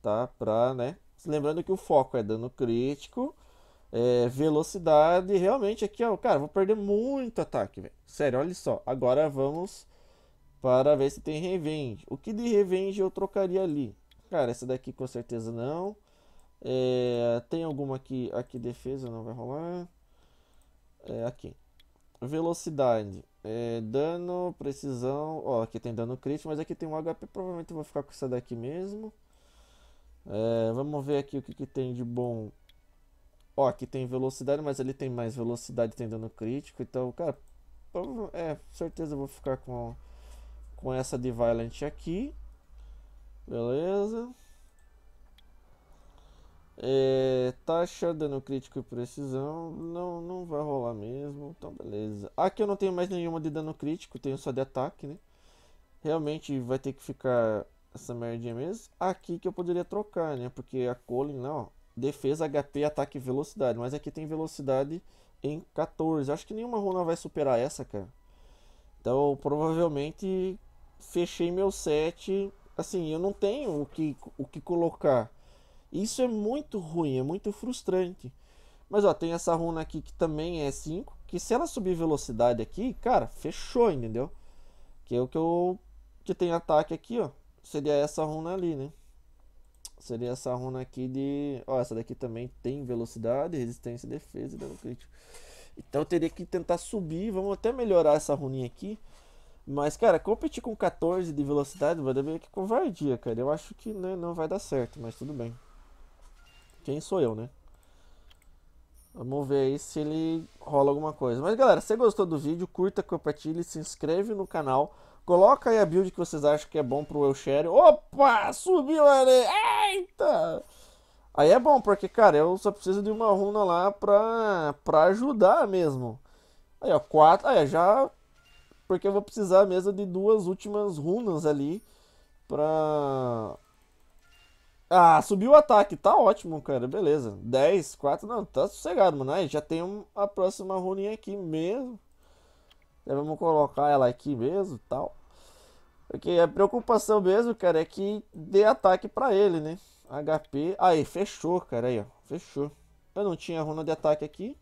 A: tá? Pra, né? Lembrando que o foco é dano crítico é, velocidade. Realmente aqui, ó, cara, vou perder muito ataque, velho. Sério, olha só. Agora vamos para ver se tem revenge. O que de revenge eu trocaria ali? Cara, essa daqui com certeza não. É, tem alguma aqui, aqui defesa, não vai rolar. É, aqui. Velocidade. É, dano, precisão. Ó, aqui tem dano crítico, mas aqui tem um HP. Provavelmente eu vou ficar com essa daqui mesmo. É, vamos ver aqui o que, que tem de bom. Ó, aqui tem velocidade, mas ali tem mais velocidade, tem dano crítico. Então, cara, é, certeza eu vou ficar com, com essa de Violent aqui. Beleza. É, taxa, dano crítico e precisão não, não vai rolar mesmo, então beleza. Aqui eu não tenho mais nenhuma de dano crítico, tenho só de ataque, né? Realmente vai ter que ficar essa merdinha mesmo. Aqui que eu poderia trocar, né? Porque a Colin, não, defesa, HP, ataque e velocidade. Mas aqui tem velocidade em 14. Acho que nenhuma runa vai superar essa, cara. Então, provavelmente fechei meu set. Assim, eu não tenho o que, o que colocar. Isso é muito ruim, é muito frustrante. Mas ó, tem essa runa aqui que também é 5. Que se ela subir velocidade aqui, cara, fechou, entendeu? Que é o que eu. Que tem ataque aqui, ó. Seria essa runa ali, né? Seria essa runa aqui de. Ó, essa daqui também tem velocidade, resistência defesa e dano crítico. Então eu teria que tentar subir. Vamos até melhorar essa runinha aqui. Mas, cara, competir com 14 de velocidade vai dar meio que covardia, cara. Eu acho que né, não vai dar certo, mas tudo bem. Quem sou eu, né? Vamos ver aí se ele rola alguma coisa. Mas, galera, se você gostou do vídeo, curta, compartilhe, se inscreve no canal. Coloca aí a build que vocês acham que é bom pro Elshare. Opa! Subiu a areia! Eita! Aí é bom, porque, cara, eu só preciso de uma runa lá pra, pra ajudar mesmo. Aí, ó, quatro... Aí, já... Porque eu vou precisar mesmo de duas últimas runas ali pra... Ah, subiu o ataque. Tá ótimo, cara. Beleza. 10, 4... Não, tá sossegado, mano. Aí, já tem a próxima runinha aqui mesmo. Já vamos colocar ela aqui mesmo e tal. Porque a preocupação mesmo, cara, é que dê ataque para ele, né? HP. Aí, fechou, cara. Aí, ó. Fechou. Eu não tinha runa de ataque aqui.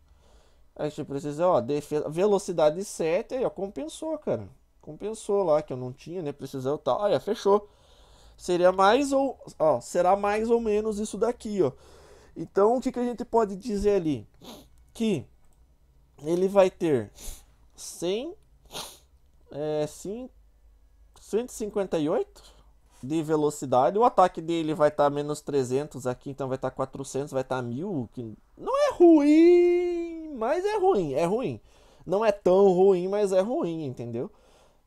A: A gente precisa, ó, defesa, velocidade 7. Aí, ó, compensou, cara. Compensou lá, que eu não tinha, né? Precisou, tal. Aí, ó, fechou. Seria mais ou... Ó, será mais ou menos isso daqui, ó. Então, o que, que a gente pode dizer ali? Que ele vai ter 100... É, 5... 158 de velocidade. O ataque dele vai estar tá menos 300 aqui, então vai estar tá 400, vai estar tá 1000. Que não é ruim, mas é ruim, é ruim. Não é tão ruim, mas é ruim, entendeu?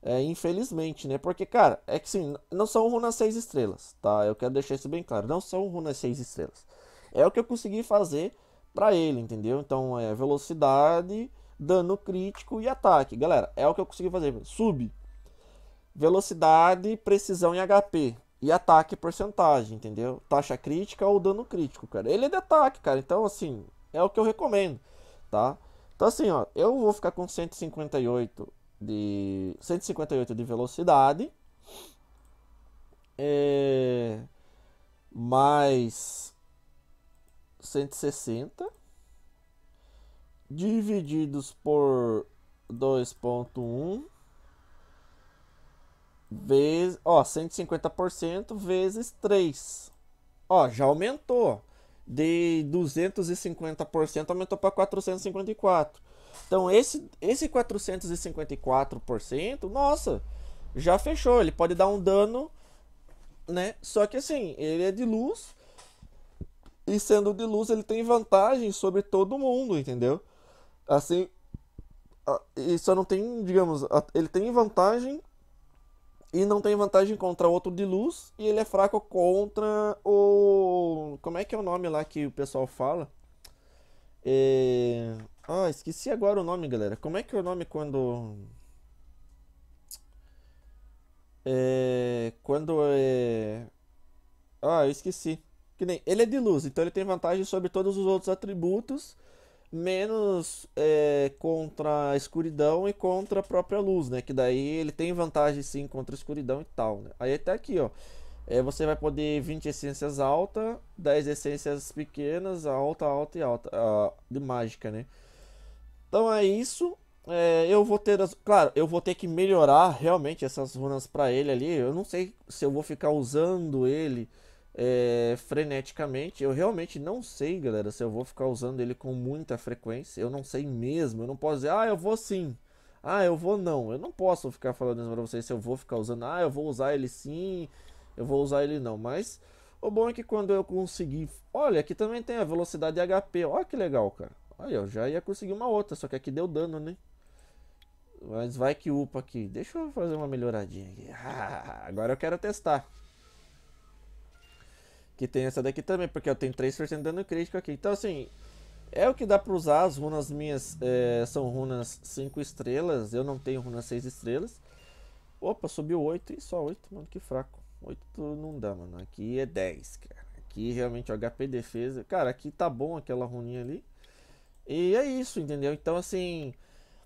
A: É, infelizmente, né? Porque, cara, é que sim, não são runas 6 estrelas, tá? Eu quero deixar isso bem claro. Não são runas 6 estrelas. É o que eu consegui fazer para ele, entendeu? Então é velocidade, dano crítico e ataque. Galera, é o que eu consegui fazer. Sub, velocidade, precisão e HP. E ataque porcentagem, entendeu? Taxa crítica ou dano crítico, cara. Ele é de ataque, cara. Então, assim, é o que eu recomendo, tá? Então, assim, ó, eu vou ficar com 158 de 158 de velocidade. É, mais 160 divididos por 2.1 Vez, ó, 150% vezes 3. Ó, já aumentou. De 250% aumentou para 454. Então, esse, esse 454%, nossa, já fechou. Ele pode dar um dano, né? Só que assim, ele é de luz. E sendo de luz, ele tem vantagem sobre todo mundo, entendeu? Assim, e só não tem, digamos, ele tem vantagem e não tem vantagem contra outro de luz. E ele é fraco contra o. Como é que é o nome lá que o pessoal fala? É... Ah, esqueci agora o nome, galera. Como é que é o nome quando. É... Quando é. Ah, eu esqueci. Que nem... Ele é de luz, então ele tem vantagem sobre todos os outros atributos menos é, contra a escuridão e contra a própria luz, né? Que daí ele tem vantagem sim contra a escuridão e tal, né? Aí até aqui, ó. É, você vai poder 20 essências alta, 10 essências pequenas, alta, alta e alta, uh, de mágica, né? Então é isso. É, eu vou ter, as... claro, eu vou ter que melhorar realmente essas runas para ele ali. Eu não sei se eu vou ficar usando ele é, freneticamente. Eu realmente não sei, galera, se eu vou ficar usando ele com muita frequência. Eu não sei mesmo. Eu não posso dizer, ah, eu vou sim. Ah, eu vou não. Eu não posso ficar falando isso pra vocês se eu vou ficar usando. Ah, eu vou usar ele sim. Eu vou usar ele não. Mas o bom é que quando eu conseguir. Olha, aqui também tem a velocidade de HP. Olha que legal, cara. Olha, eu já ia conseguir uma outra. Só que aqui deu dano, né? Mas vai que upa aqui. Deixa eu fazer uma melhoradinha aqui. Ah, agora eu quero testar. Que tem essa daqui também, porque eu tenho 3% de dano crítico aqui. Então, assim, é o que dá pra usar. As runas minhas é, são runas 5 estrelas. Eu não tenho runas 6 estrelas. Opa, subiu 8 e só 8, mano, que fraco. 8 não dá, mano. Aqui é 10, cara. Aqui realmente o HP defesa. Cara, aqui tá bom aquela runinha ali. E é isso, entendeu? Então, assim,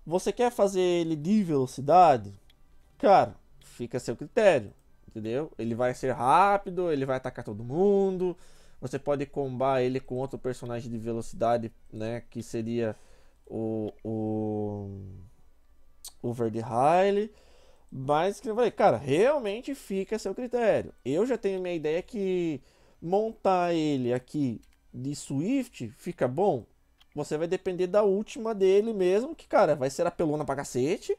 A: você quer fazer ele de velocidade Cara, fica a seu critério entendeu? Ele vai ser rápido, ele vai atacar todo mundo. Você pode combar ele com outro personagem de velocidade, né? Que seria o, o, o Verde Riley. Mas que eu falei, cara, realmente fica a seu critério. Eu já tenho minha ideia que montar ele aqui de Swift fica bom. Você vai depender da última dele mesmo, que, cara, vai ser apelona pra cacete,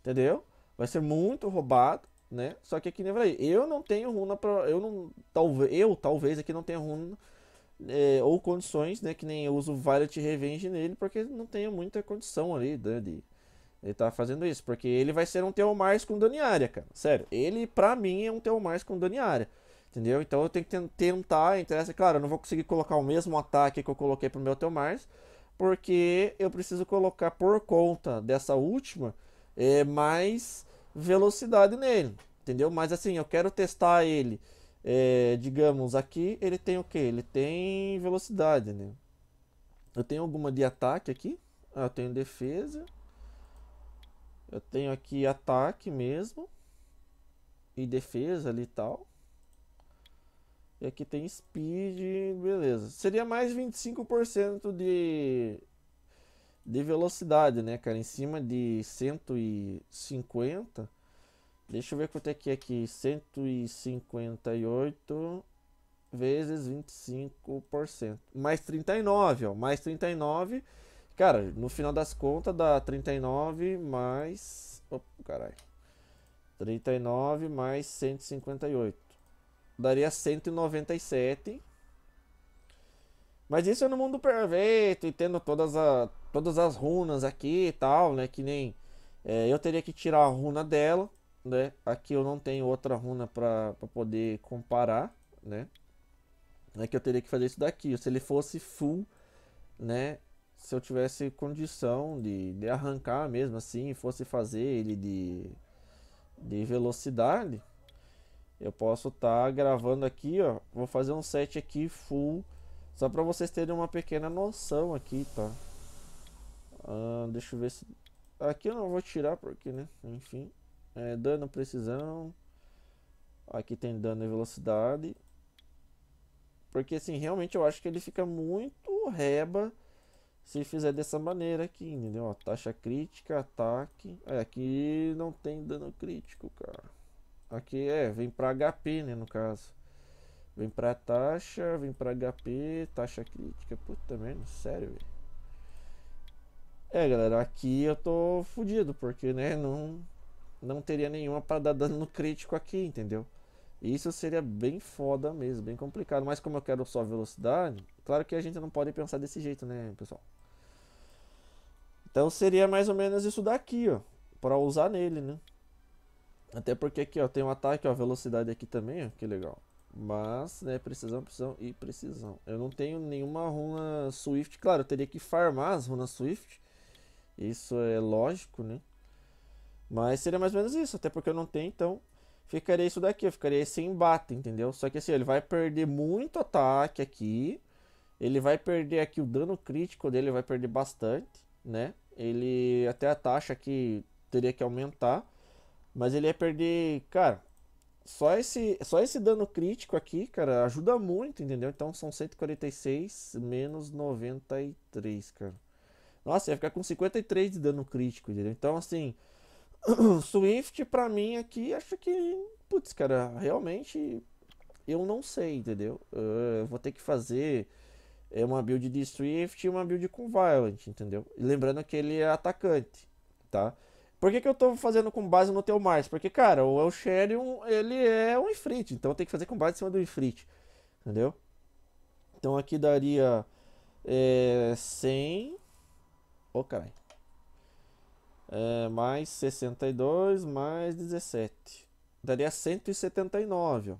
A: entendeu? Vai ser muito roubado né? Só que aqui nem né, falei, eu não tenho runa para eu não talvez eu talvez aqui não tenha runa é, ou condições, né, que nem eu uso Violet Revenge nele, porque não tenho muita condição ali né, de ele tá fazendo isso, porque ele vai ser um teu mais com Daniária cara. Sério, ele pra mim é um teu mais com Daniária Entendeu? Então eu tenho que tentar, interessa, então, claro, eu não vou conseguir colocar o mesmo ataque que eu coloquei pro meu teu mais, porque eu preciso colocar por conta dessa última é, mais velocidade nele, entendeu? Mas assim, eu quero testar ele, é, digamos, aqui ele tem o que? Ele tem velocidade, né? Eu tenho alguma de ataque aqui, ah, eu tenho defesa, eu tenho aqui ataque mesmo, e defesa ali e tal. E aqui tem speed, beleza. Seria mais 25% de de velocidade, né, cara? Em cima de 150. Deixa eu ver quanto é que é aqui. 158 vezes 25%. Mais 39, ó. Mais 39. Cara, no final das contas dá 39 mais. Opa, caralho. 39 mais 158. Daria 197. Mas isso é no mundo perfeito e tendo todas as todas as runas aqui e tal, né? Que nem é, eu teria que tirar a runa dela, né? Aqui eu não tenho outra runa para poder comparar, né? É que eu teria que fazer isso daqui. Se ele fosse full, né? Se eu tivesse condição de, de arrancar mesmo assim, fosse fazer ele de, de velocidade, eu posso estar tá gravando aqui, ó. Vou fazer um set aqui full, só para vocês terem uma pequena noção aqui, tá? deixa eu ver se... Aqui eu não vou tirar porque, né? Enfim. É, dano, precisão. Aqui tem dano e velocidade. Porque, assim, realmente eu acho que ele fica muito reba se fizer dessa maneira aqui, entendeu? Ó, taxa crítica, ataque. É, aqui não tem dano crítico, cara. Aqui é, vem pra HP, né, no caso. Vem pra taxa, vem pra HP, taxa crítica. Puta merda, sério, velho. É, galera, aqui eu tô fudido, porque, né, não, não teria nenhuma pra dar dano no crítico aqui, entendeu? Isso seria bem foda mesmo, bem complicado. Mas como eu quero só velocidade, claro que a gente não pode pensar desse jeito, né, pessoal? Então seria mais ou menos isso daqui, ó, para usar nele, né? Até porque aqui, ó, tem um ataque, ó, velocidade aqui também, ó, que legal. Mas, né, precisão, precisão e precisão. Eu não tenho nenhuma runa Swift. Claro, eu teria que farmar as runas Swift isso é lógico, né? Mas seria mais ou menos isso, até porque eu não tenho, então ficaria isso daqui, eu ficaria sem bata, entendeu? Só que assim, ele vai perder muito ataque aqui, ele vai perder aqui o dano crítico dele, vai perder bastante, né? Ele até a taxa aqui teria que aumentar, mas ele ia perder, cara, só esse, só esse dano crítico aqui, cara, ajuda muito, entendeu? Então são 146 menos 93, cara. Nossa, ia ficar com 53 de dano crítico, entendeu? Então, assim, Swift pra mim aqui, acho que, putz, cara, realmente eu não sei, entendeu? Eh, eu vou ter que fazer eh, uma build de Swift e uma build com Violent, entendeu? Lembrando que ele é atacante, tá? Por que, que eu tô fazendo com base no teu mais? Porque, cara, o Elsherion, ele é um Ifrit, então eu tenho que fazer com base em cima do Ifrit, entendeu? Então aqui daria é, eh, 100, Ô, oh, caralho. É, mais 62, mais 17. Daria 179, ó.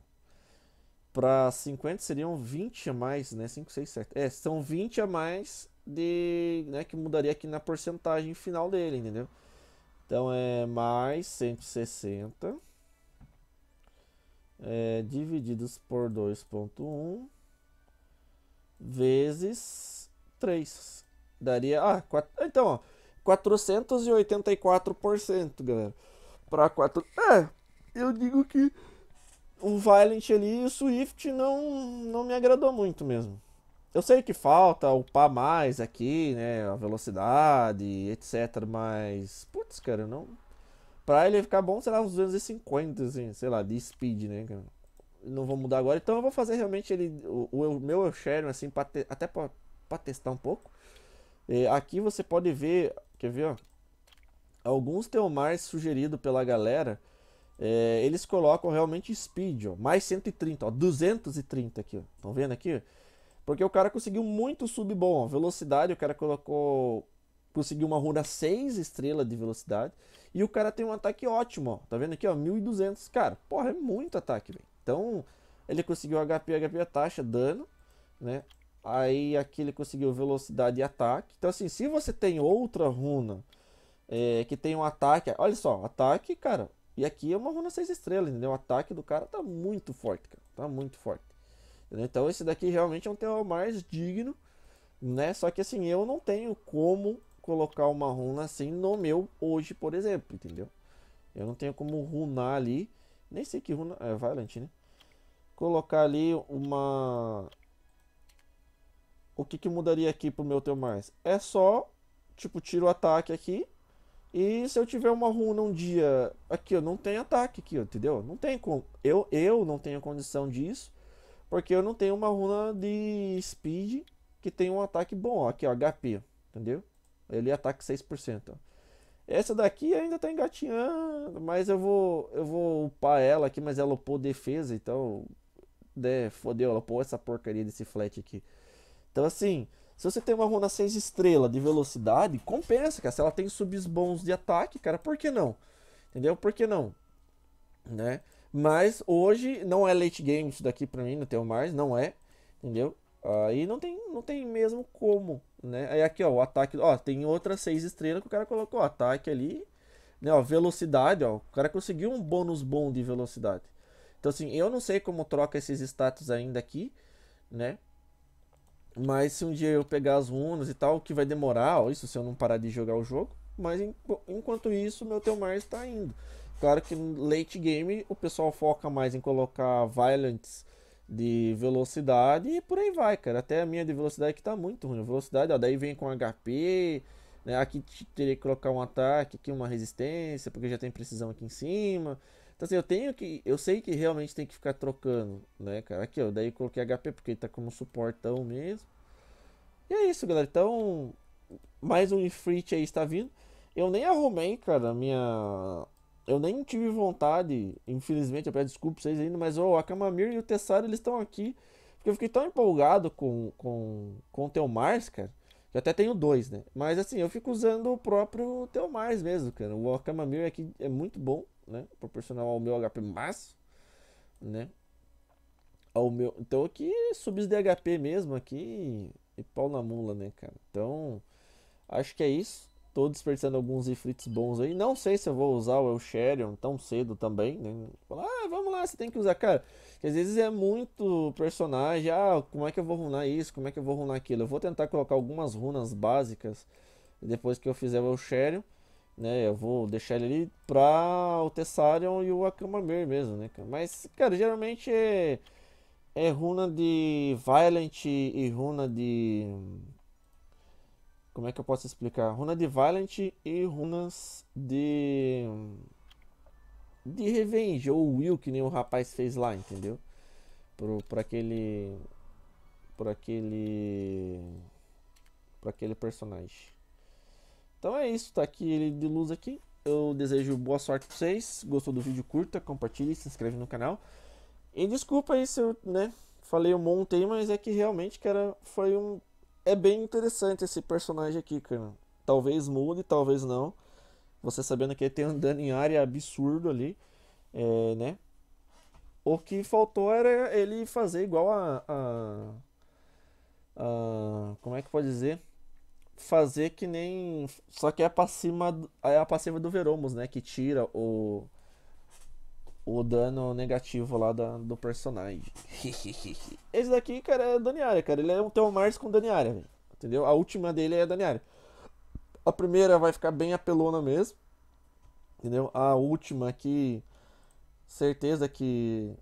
A: Pra 50 seriam 20 a mais, né? 5, 6, 7. É, são 20 a mais de, né, que mudaria aqui na porcentagem final dele, entendeu? Então é mais 160 é, divididos por 2.1 vezes 3. Daria. Ah, quatro, então, ó. 484%, galera. Pra 4. É, eu digo que o Violent ali e o Swift não, não me agradou muito mesmo. Eu sei que falta upar mais aqui, né? A velocidade, etc. Mas, putz, cara, não. Pra ele ficar bom, sei lá, uns 250, assim, sei lá, de speed, né, cara? Não vou mudar agora. Então eu vou fazer realmente ele. O, o meu Eusheron, assim, pra te, até pra, pra testar um pouco. É, aqui você pode ver, quer ver, ó, alguns teomars sugeridos pela galera, é, eles colocam realmente speed, ó, mais 130, ó, 230 aqui, estão vendo aqui? Porque o cara conseguiu muito sub bom, ó, velocidade, o cara colocou, conseguiu uma runa 6 estrelas de velocidade, e o cara tem um ataque ótimo, ó, tá vendo aqui, ó, 1200, cara, porra, é muito ataque, velho. Então, ele conseguiu HP, HP a taxa, dano, né? Aí aqui ele conseguiu velocidade e ataque. Então, assim, se você tem outra runa é, que tem um ataque. Olha só, ataque, cara. E aqui é uma runa 6 estrelas, entendeu? O ataque do cara tá muito forte, cara. Tá muito forte. Entendeu? Então, esse daqui realmente é um tema mais digno, né? Só que, assim, eu não tenho como colocar uma runa assim no meu hoje, por exemplo, entendeu? Eu não tenho como runar ali. Nem sei que runa. É Violent, né? Colocar ali uma o que, que mudaria aqui pro meu teu mais? É só, tipo, tiro o ataque aqui. E se eu tiver uma runa um dia. Aqui, eu não tenho ataque aqui, entendeu? Não tem como. Eu, eu não tenho condição disso. Porque eu não tenho uma runa de speed que tem um ataque bom. Aqui, ó, HP, entendeu? Ele ataca 6%. Ó. Essa daqui ainda tá engatinhando, mas eu vou eu vou upar ela aqui, mas ela upou defesa, então né, fodeu, ela upou essa porcaria desse flat aqui. Então, assim, se você tem uma runa 6 estrela de velocidade, compensa, cara. Se ela tem subs bons de ataque, cara, por que não? Entendeu? Por que não? Né? Mas hoje não é late game isso daqui pra mim, não tenho mais, não é. Entendeu? Aí não tem, não tem mesmo como, né? Aí aqui, ó, o ataque, ó, tem outra 6 estrelas que o cara colocou, ataque ali, né, ó, velocidade, ó, o cara conseguiu um bônus bom de velocidade. Então, assim, eu não sei como troca esses status ainda aqui, né? Mas se um dia eu pegar as runas e tal, que vai demorar, ó, isso se eu não parar de jogar o jogo. Mas em, enquanto isso, meu Telmar está indo. Claro que no late game o pessoal foca mais em colocar Violence de velocidade e por aí vai, cara. Até a minha de velocidade que tá muito ruim. velocidade, ó, daí vem com HP, né? Aqui teria que colocar um ataque, aqui uma resistência, porque já tem precisão aqui em cima. Então assim, eu tenho que. Eu sei que realmente tem que ficar trocando, né, cara? Aqui, ó. Daí coloquei HP porque ele tá como suportão mesmo. E é isso, galera. Então, mais um Ifrit aí está vindo. Eu nem arrumei, cara, minha. Eu nem tive vontade, infelizmente, eu peço desculpa pra vocês ainda, mas oh, a Camamir e o Tessaro eles estão aqui. Porque eu fiquei tão empolgado com, com, com o Teomars, cara. que até tenho dois, né? Mas assim, eu fico usando o próprio Teomars mesmo, cara. O Akamamir aqui é muito bom né? Proporcional ao meu HP máximo, né? Ao meu... Então aqui subs de HP mesmo aqui e pau na mula, né, cara? Então, acho que é isso. Tô desperdiçando alguns ifrits bons aí. Não sei se eu vou usar o Elsherion tão cedo também, né? ah, vamos lá, você tem que usar. Cara, que às vezes é muito personagem. Ah, como é que eu vou runar isso? Como é que eu vou runar aquilo? Eu vou tentar colocar algumas runas básicas depois que eu fizer o Elsherion né? Eu vou deixar ele ali para o Tessarion e o Akamamir mesmo, né, Mas, cara, geralmente é, é runa de Violent e runa de... Como é que eu posso explicar? Runa de Violent e runas de... De Revenge, ou Will, que nem o rapaz fez lá, entendeu? Pro, pra aquele... Pra aquele... Pra aquele personagem. Então é isso, tá aqui ele de luz aqui. Eu desejo boa sorte pra vocês. Gostou do vídeo, curta, compartilhe, se inscreve no canal. E desculpa aí se eu, né, falei um monte aí, mas é que realmente, cara, foi um... É bem interessante esse personagem aqui, cara. Talvez mude, talvez não. Você sabendo que ele tem um dano em área absurdo ali, é, né? O que faltou era ele fazer igual a... a, a como é que pode dizer? fazer que nem. Só que é a passiva, é a passiva do Veromos, né? Que tira o. O dano negativo lá da, do personagem. Esse daqui, cara, é Daniária, cara. Ele é um Teomars com Daniária, velho. Entendeu? A última dele é Daniária. A primeira vai ficar bem apelona mesmo. Entendeu? A última aqui. Certeza que.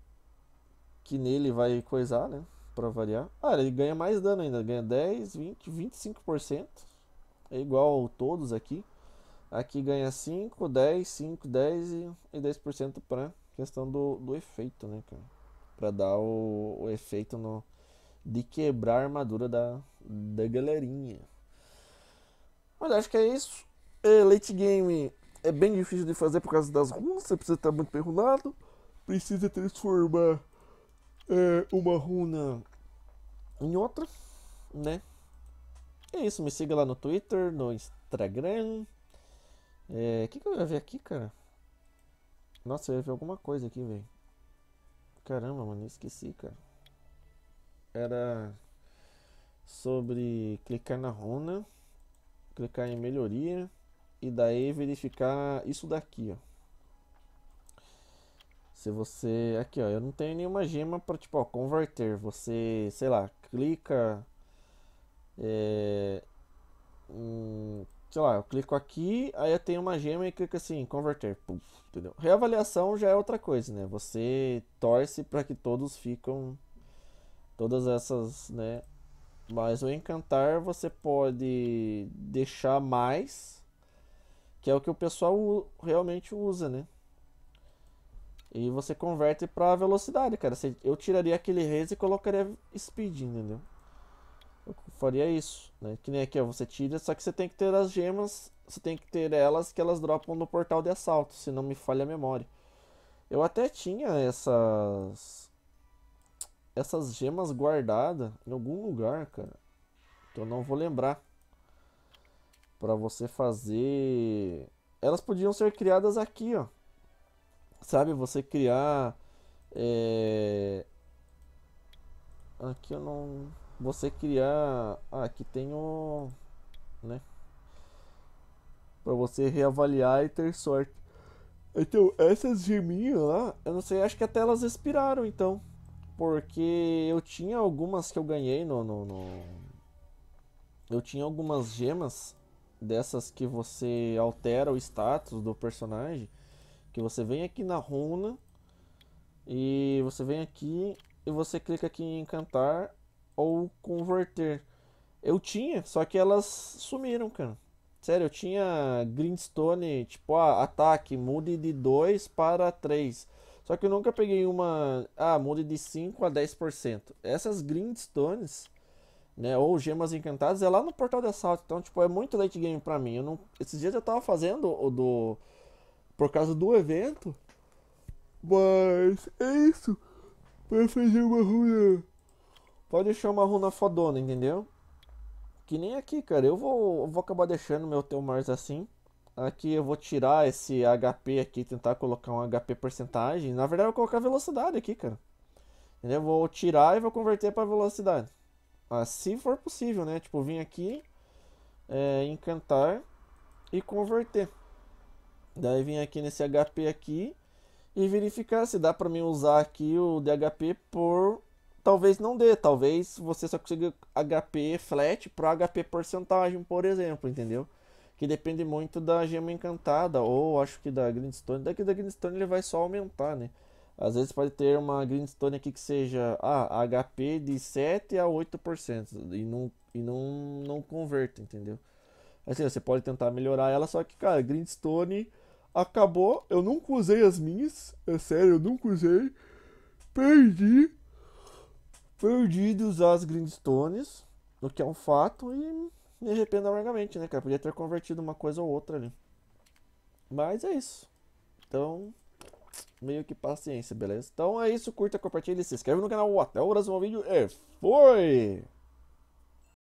A: Que nele vai coisar, né? para variar. Ah, ele ganha mais dano ainda, ganha 10, 20, 25%. É igual a todos aqui. Aqui ganha 5, 10, 5, 10 e 10% para questão do, do efeito, né, cara? Para dar o, o, efeito no, de quebrar a armadura da, da galerinha. Mas acho que é isso. É, late game é bem difícil de fazer por causa das runas, você precisa estar muito perrunado, precisa transformar é, uma runa em outra, né? É isso, me siga lá no Twitter, no Instagram. É, o é, que, que eu ia ver aqui, cara? Nossa, eu ia ver alguma coisa aqui, velho. Caramba, mano, esqueci, cara. Era sobre clicar na runa, clicar em melhoria e daí verificar isso daqui, ó. Se você. Aqui, ó. Eu não tenho nenhuma gema para tipo, ó, converter. Você, sei lá, clica. É, hum, sei lá, eu clico aqui, aí eu tenho uma gema e clico assim, converter. Puf, entendeu? Reavaliação já é outra coisa, né? Você torce para que todos ficam. Todas essas, né? Mas o encantar você pode deixar mais, que é o que o pessoal realmente usa, né? E você converte pra velocidade, cara. Eu tiraria aquele raise e colocaria speed, entendeu? Eu faria isso, né? Que nem aqui, ó, você tira, só que você tem que ter as gemas, você tem que ter elas que elas dropam no portal de assalto, se não me falha a memória. Eu até tinha essas essas gemas guardadas em algum lugar, cara. Que eu não vou lembrar. Para você fazer, elas podiam ser criadas aqui, ó sabe? Você criar. É... Aqui eu não. Você criar. Ah, aqui tem o. Né? Pra você reavaliar e ter sorte. Então, essas geminhas lá, eu não sei, acho que até elas expiraram então. Porque eu tinha algumas que eu ganhei no, no, no... Eu tinha algumas gemas dessas que você altera o status do personagem. Que você vem aqui na runa e você vem aqui e você clica aqui em encantar ou converter. Eu tinha, só que elas sumiram, cara. Sério, eu tinha Grindstone, tipo, ah, ataque, mude de 2 para 3. Só que eu nunca peguei uma, ah, mude de 5 a 10%. Essas Grindstones, né, ou Gemas Encantadas, é lá no Portal de Assalto. Então, tipo, é muito late game pra mim. Eu não... Esses dias eu tava fazendo o do por causa do evento. Mas é isso. Vai fazer uma runa. Pode deixar uma runa fodona, entendeu? Que nem aqui, cara. Eu vou, vou acabar deixando meu teu Mars assim. Aqui eu vou tirar esse HP aqui, tentar colocar um HP porcentagem. Na verdade, eu vou colocar velocidade aqui, cara. Entendeu? Vou tirar e vou converter para velocidade. assim for possível, né? Tipo, vim aqui, é, encantar e converter. Daí vim aqui nesse HP aqui e verificar se dá para mim usar aqui o DHP por... Talvez não dê, talvez você só consiga HP flat para HP porcentagem, por exemplo, entendeu? Que depende muito da gema encantada ou acho que da Grindstone. Daqui da Grindstone ele vai só aumentar, né? Às vezes pode ter uma Grindstone aqui que seja ah, HP de 7 a 8% e não, e não, não converte, entendeu? Assim, você pode tentar melhorar ela, só que, cara, Grindstone Acabou, eu nunca usei as minhas. É sério, eu nunca usei. Perdi. Perdi de usar as grindstones. O que é um fato. E me arrependo amargamente, né, cara? Podia ter convertido uma coisa ou outra ali. Mas é isso. Então, meio que paciência, beleza? Então é isso. Curta, compartilha e se inscreve no canal. Até o próximo vídeo. E foi!